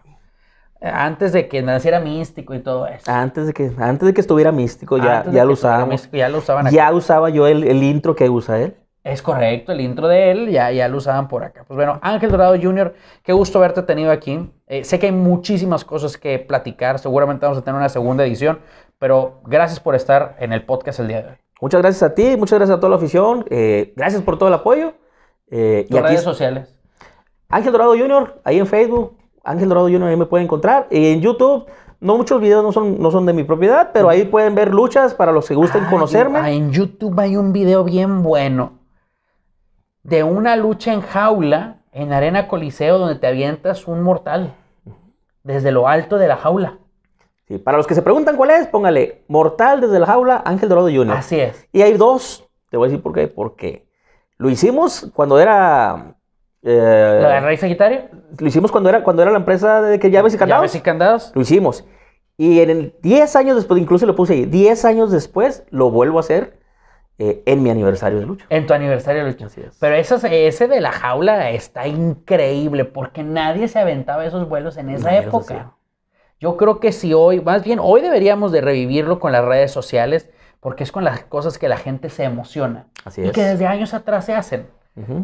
Antes de que naciera místico y todo eso. Antes de que, antes de que estuviera místico, ya, ya lo usábamos. ya lo usaban acá. Ya usaba yo el, intro que usa él. Es correcto, el intro de él, ya, ya lo usaban por acá. Pues bueno, Ángel Dorado Jr., qué gusto haberte tenido aquí. Eh, sé que hay muchísimas cosas que platicar, seguramente vamos a tener una segunda edición, pero gracias por estar en el podcast el día de hoy. Muchas gracias a ti, muchas gracias a toda la afición, eh, gracias por todo el apoyo. Eh, y redes sociales? Ángel Dorado Jr., ahí en Facebook, Ángel Dorado Junior, ahí me pueden encontrar. Y en YouTube, no muchos videos no son, no son de mi propiedad, pero ahí pueden ver luchas para los que gusten ah, conocerme. Ah, en YouTube hay un video bien bueno de una lucha en jaula en Arena Coliseo donde te avientas un mortal desde lo alto de la jaula. Sí, para los que se preguntan cuál es, póngale Mortal desde la jaula, Ángel Dorado Junior. Así es. Y hay dos, te voy a decir por qué. Porque lo hicimos cuando era ¿La de Rey Sagitario? Lo hicimos cuando era, cuando era la empresa de que llaves y candados. Llaves y candados. Lo hicimos. Y en el 10 años después, incluso lo puse ahí, 10 años después lo vuelvo a hacer eh, en mi aniversario de lucha En tu aniversario de Lucho. Pero eso, ese de la jaula está increíble porque nadie se aventaba esos vuelos en esa época. Yo creo que si hoy, más bien hoy deberíamos de revivirlo con las redes sociales porque es con las cosas que la gente se emociona. Así y que desde años atrás se hacen.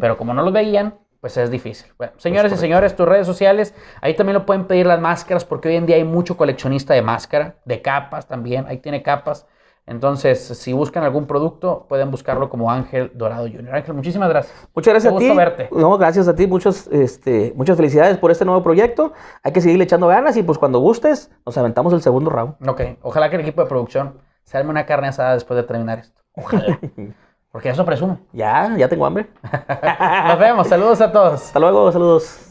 Pero como no los veían, pues es difícil. Bueno, señores y señores, tus redes sociales, ahí también lo pueden pedir las máscaras, porque hoy en día hay mucho coleccionista de máscara, de capas también, ahí tiene capas. Entonces, si buscan algún producto, pueden buscarlo como Ángel Dorado Junior. Ángel, muchísimas gracias. Muchas gracias Qué a gusto verte. No, gracias a ti. Muchos, este, muchas felicidades por este nuevo proyecto. Hay que seguirle echando ganas y pues cuando gustes, nos aventamos el segundo round. Ok, ojalá que el equipo de producción se arme una carne asada después de terminar esto. *laughs* Ojalá. Porque eso presumo. Ya, ya tengo hambre. *laughs* Nos vemos. Saludos a todos. Hasta luego, saludos.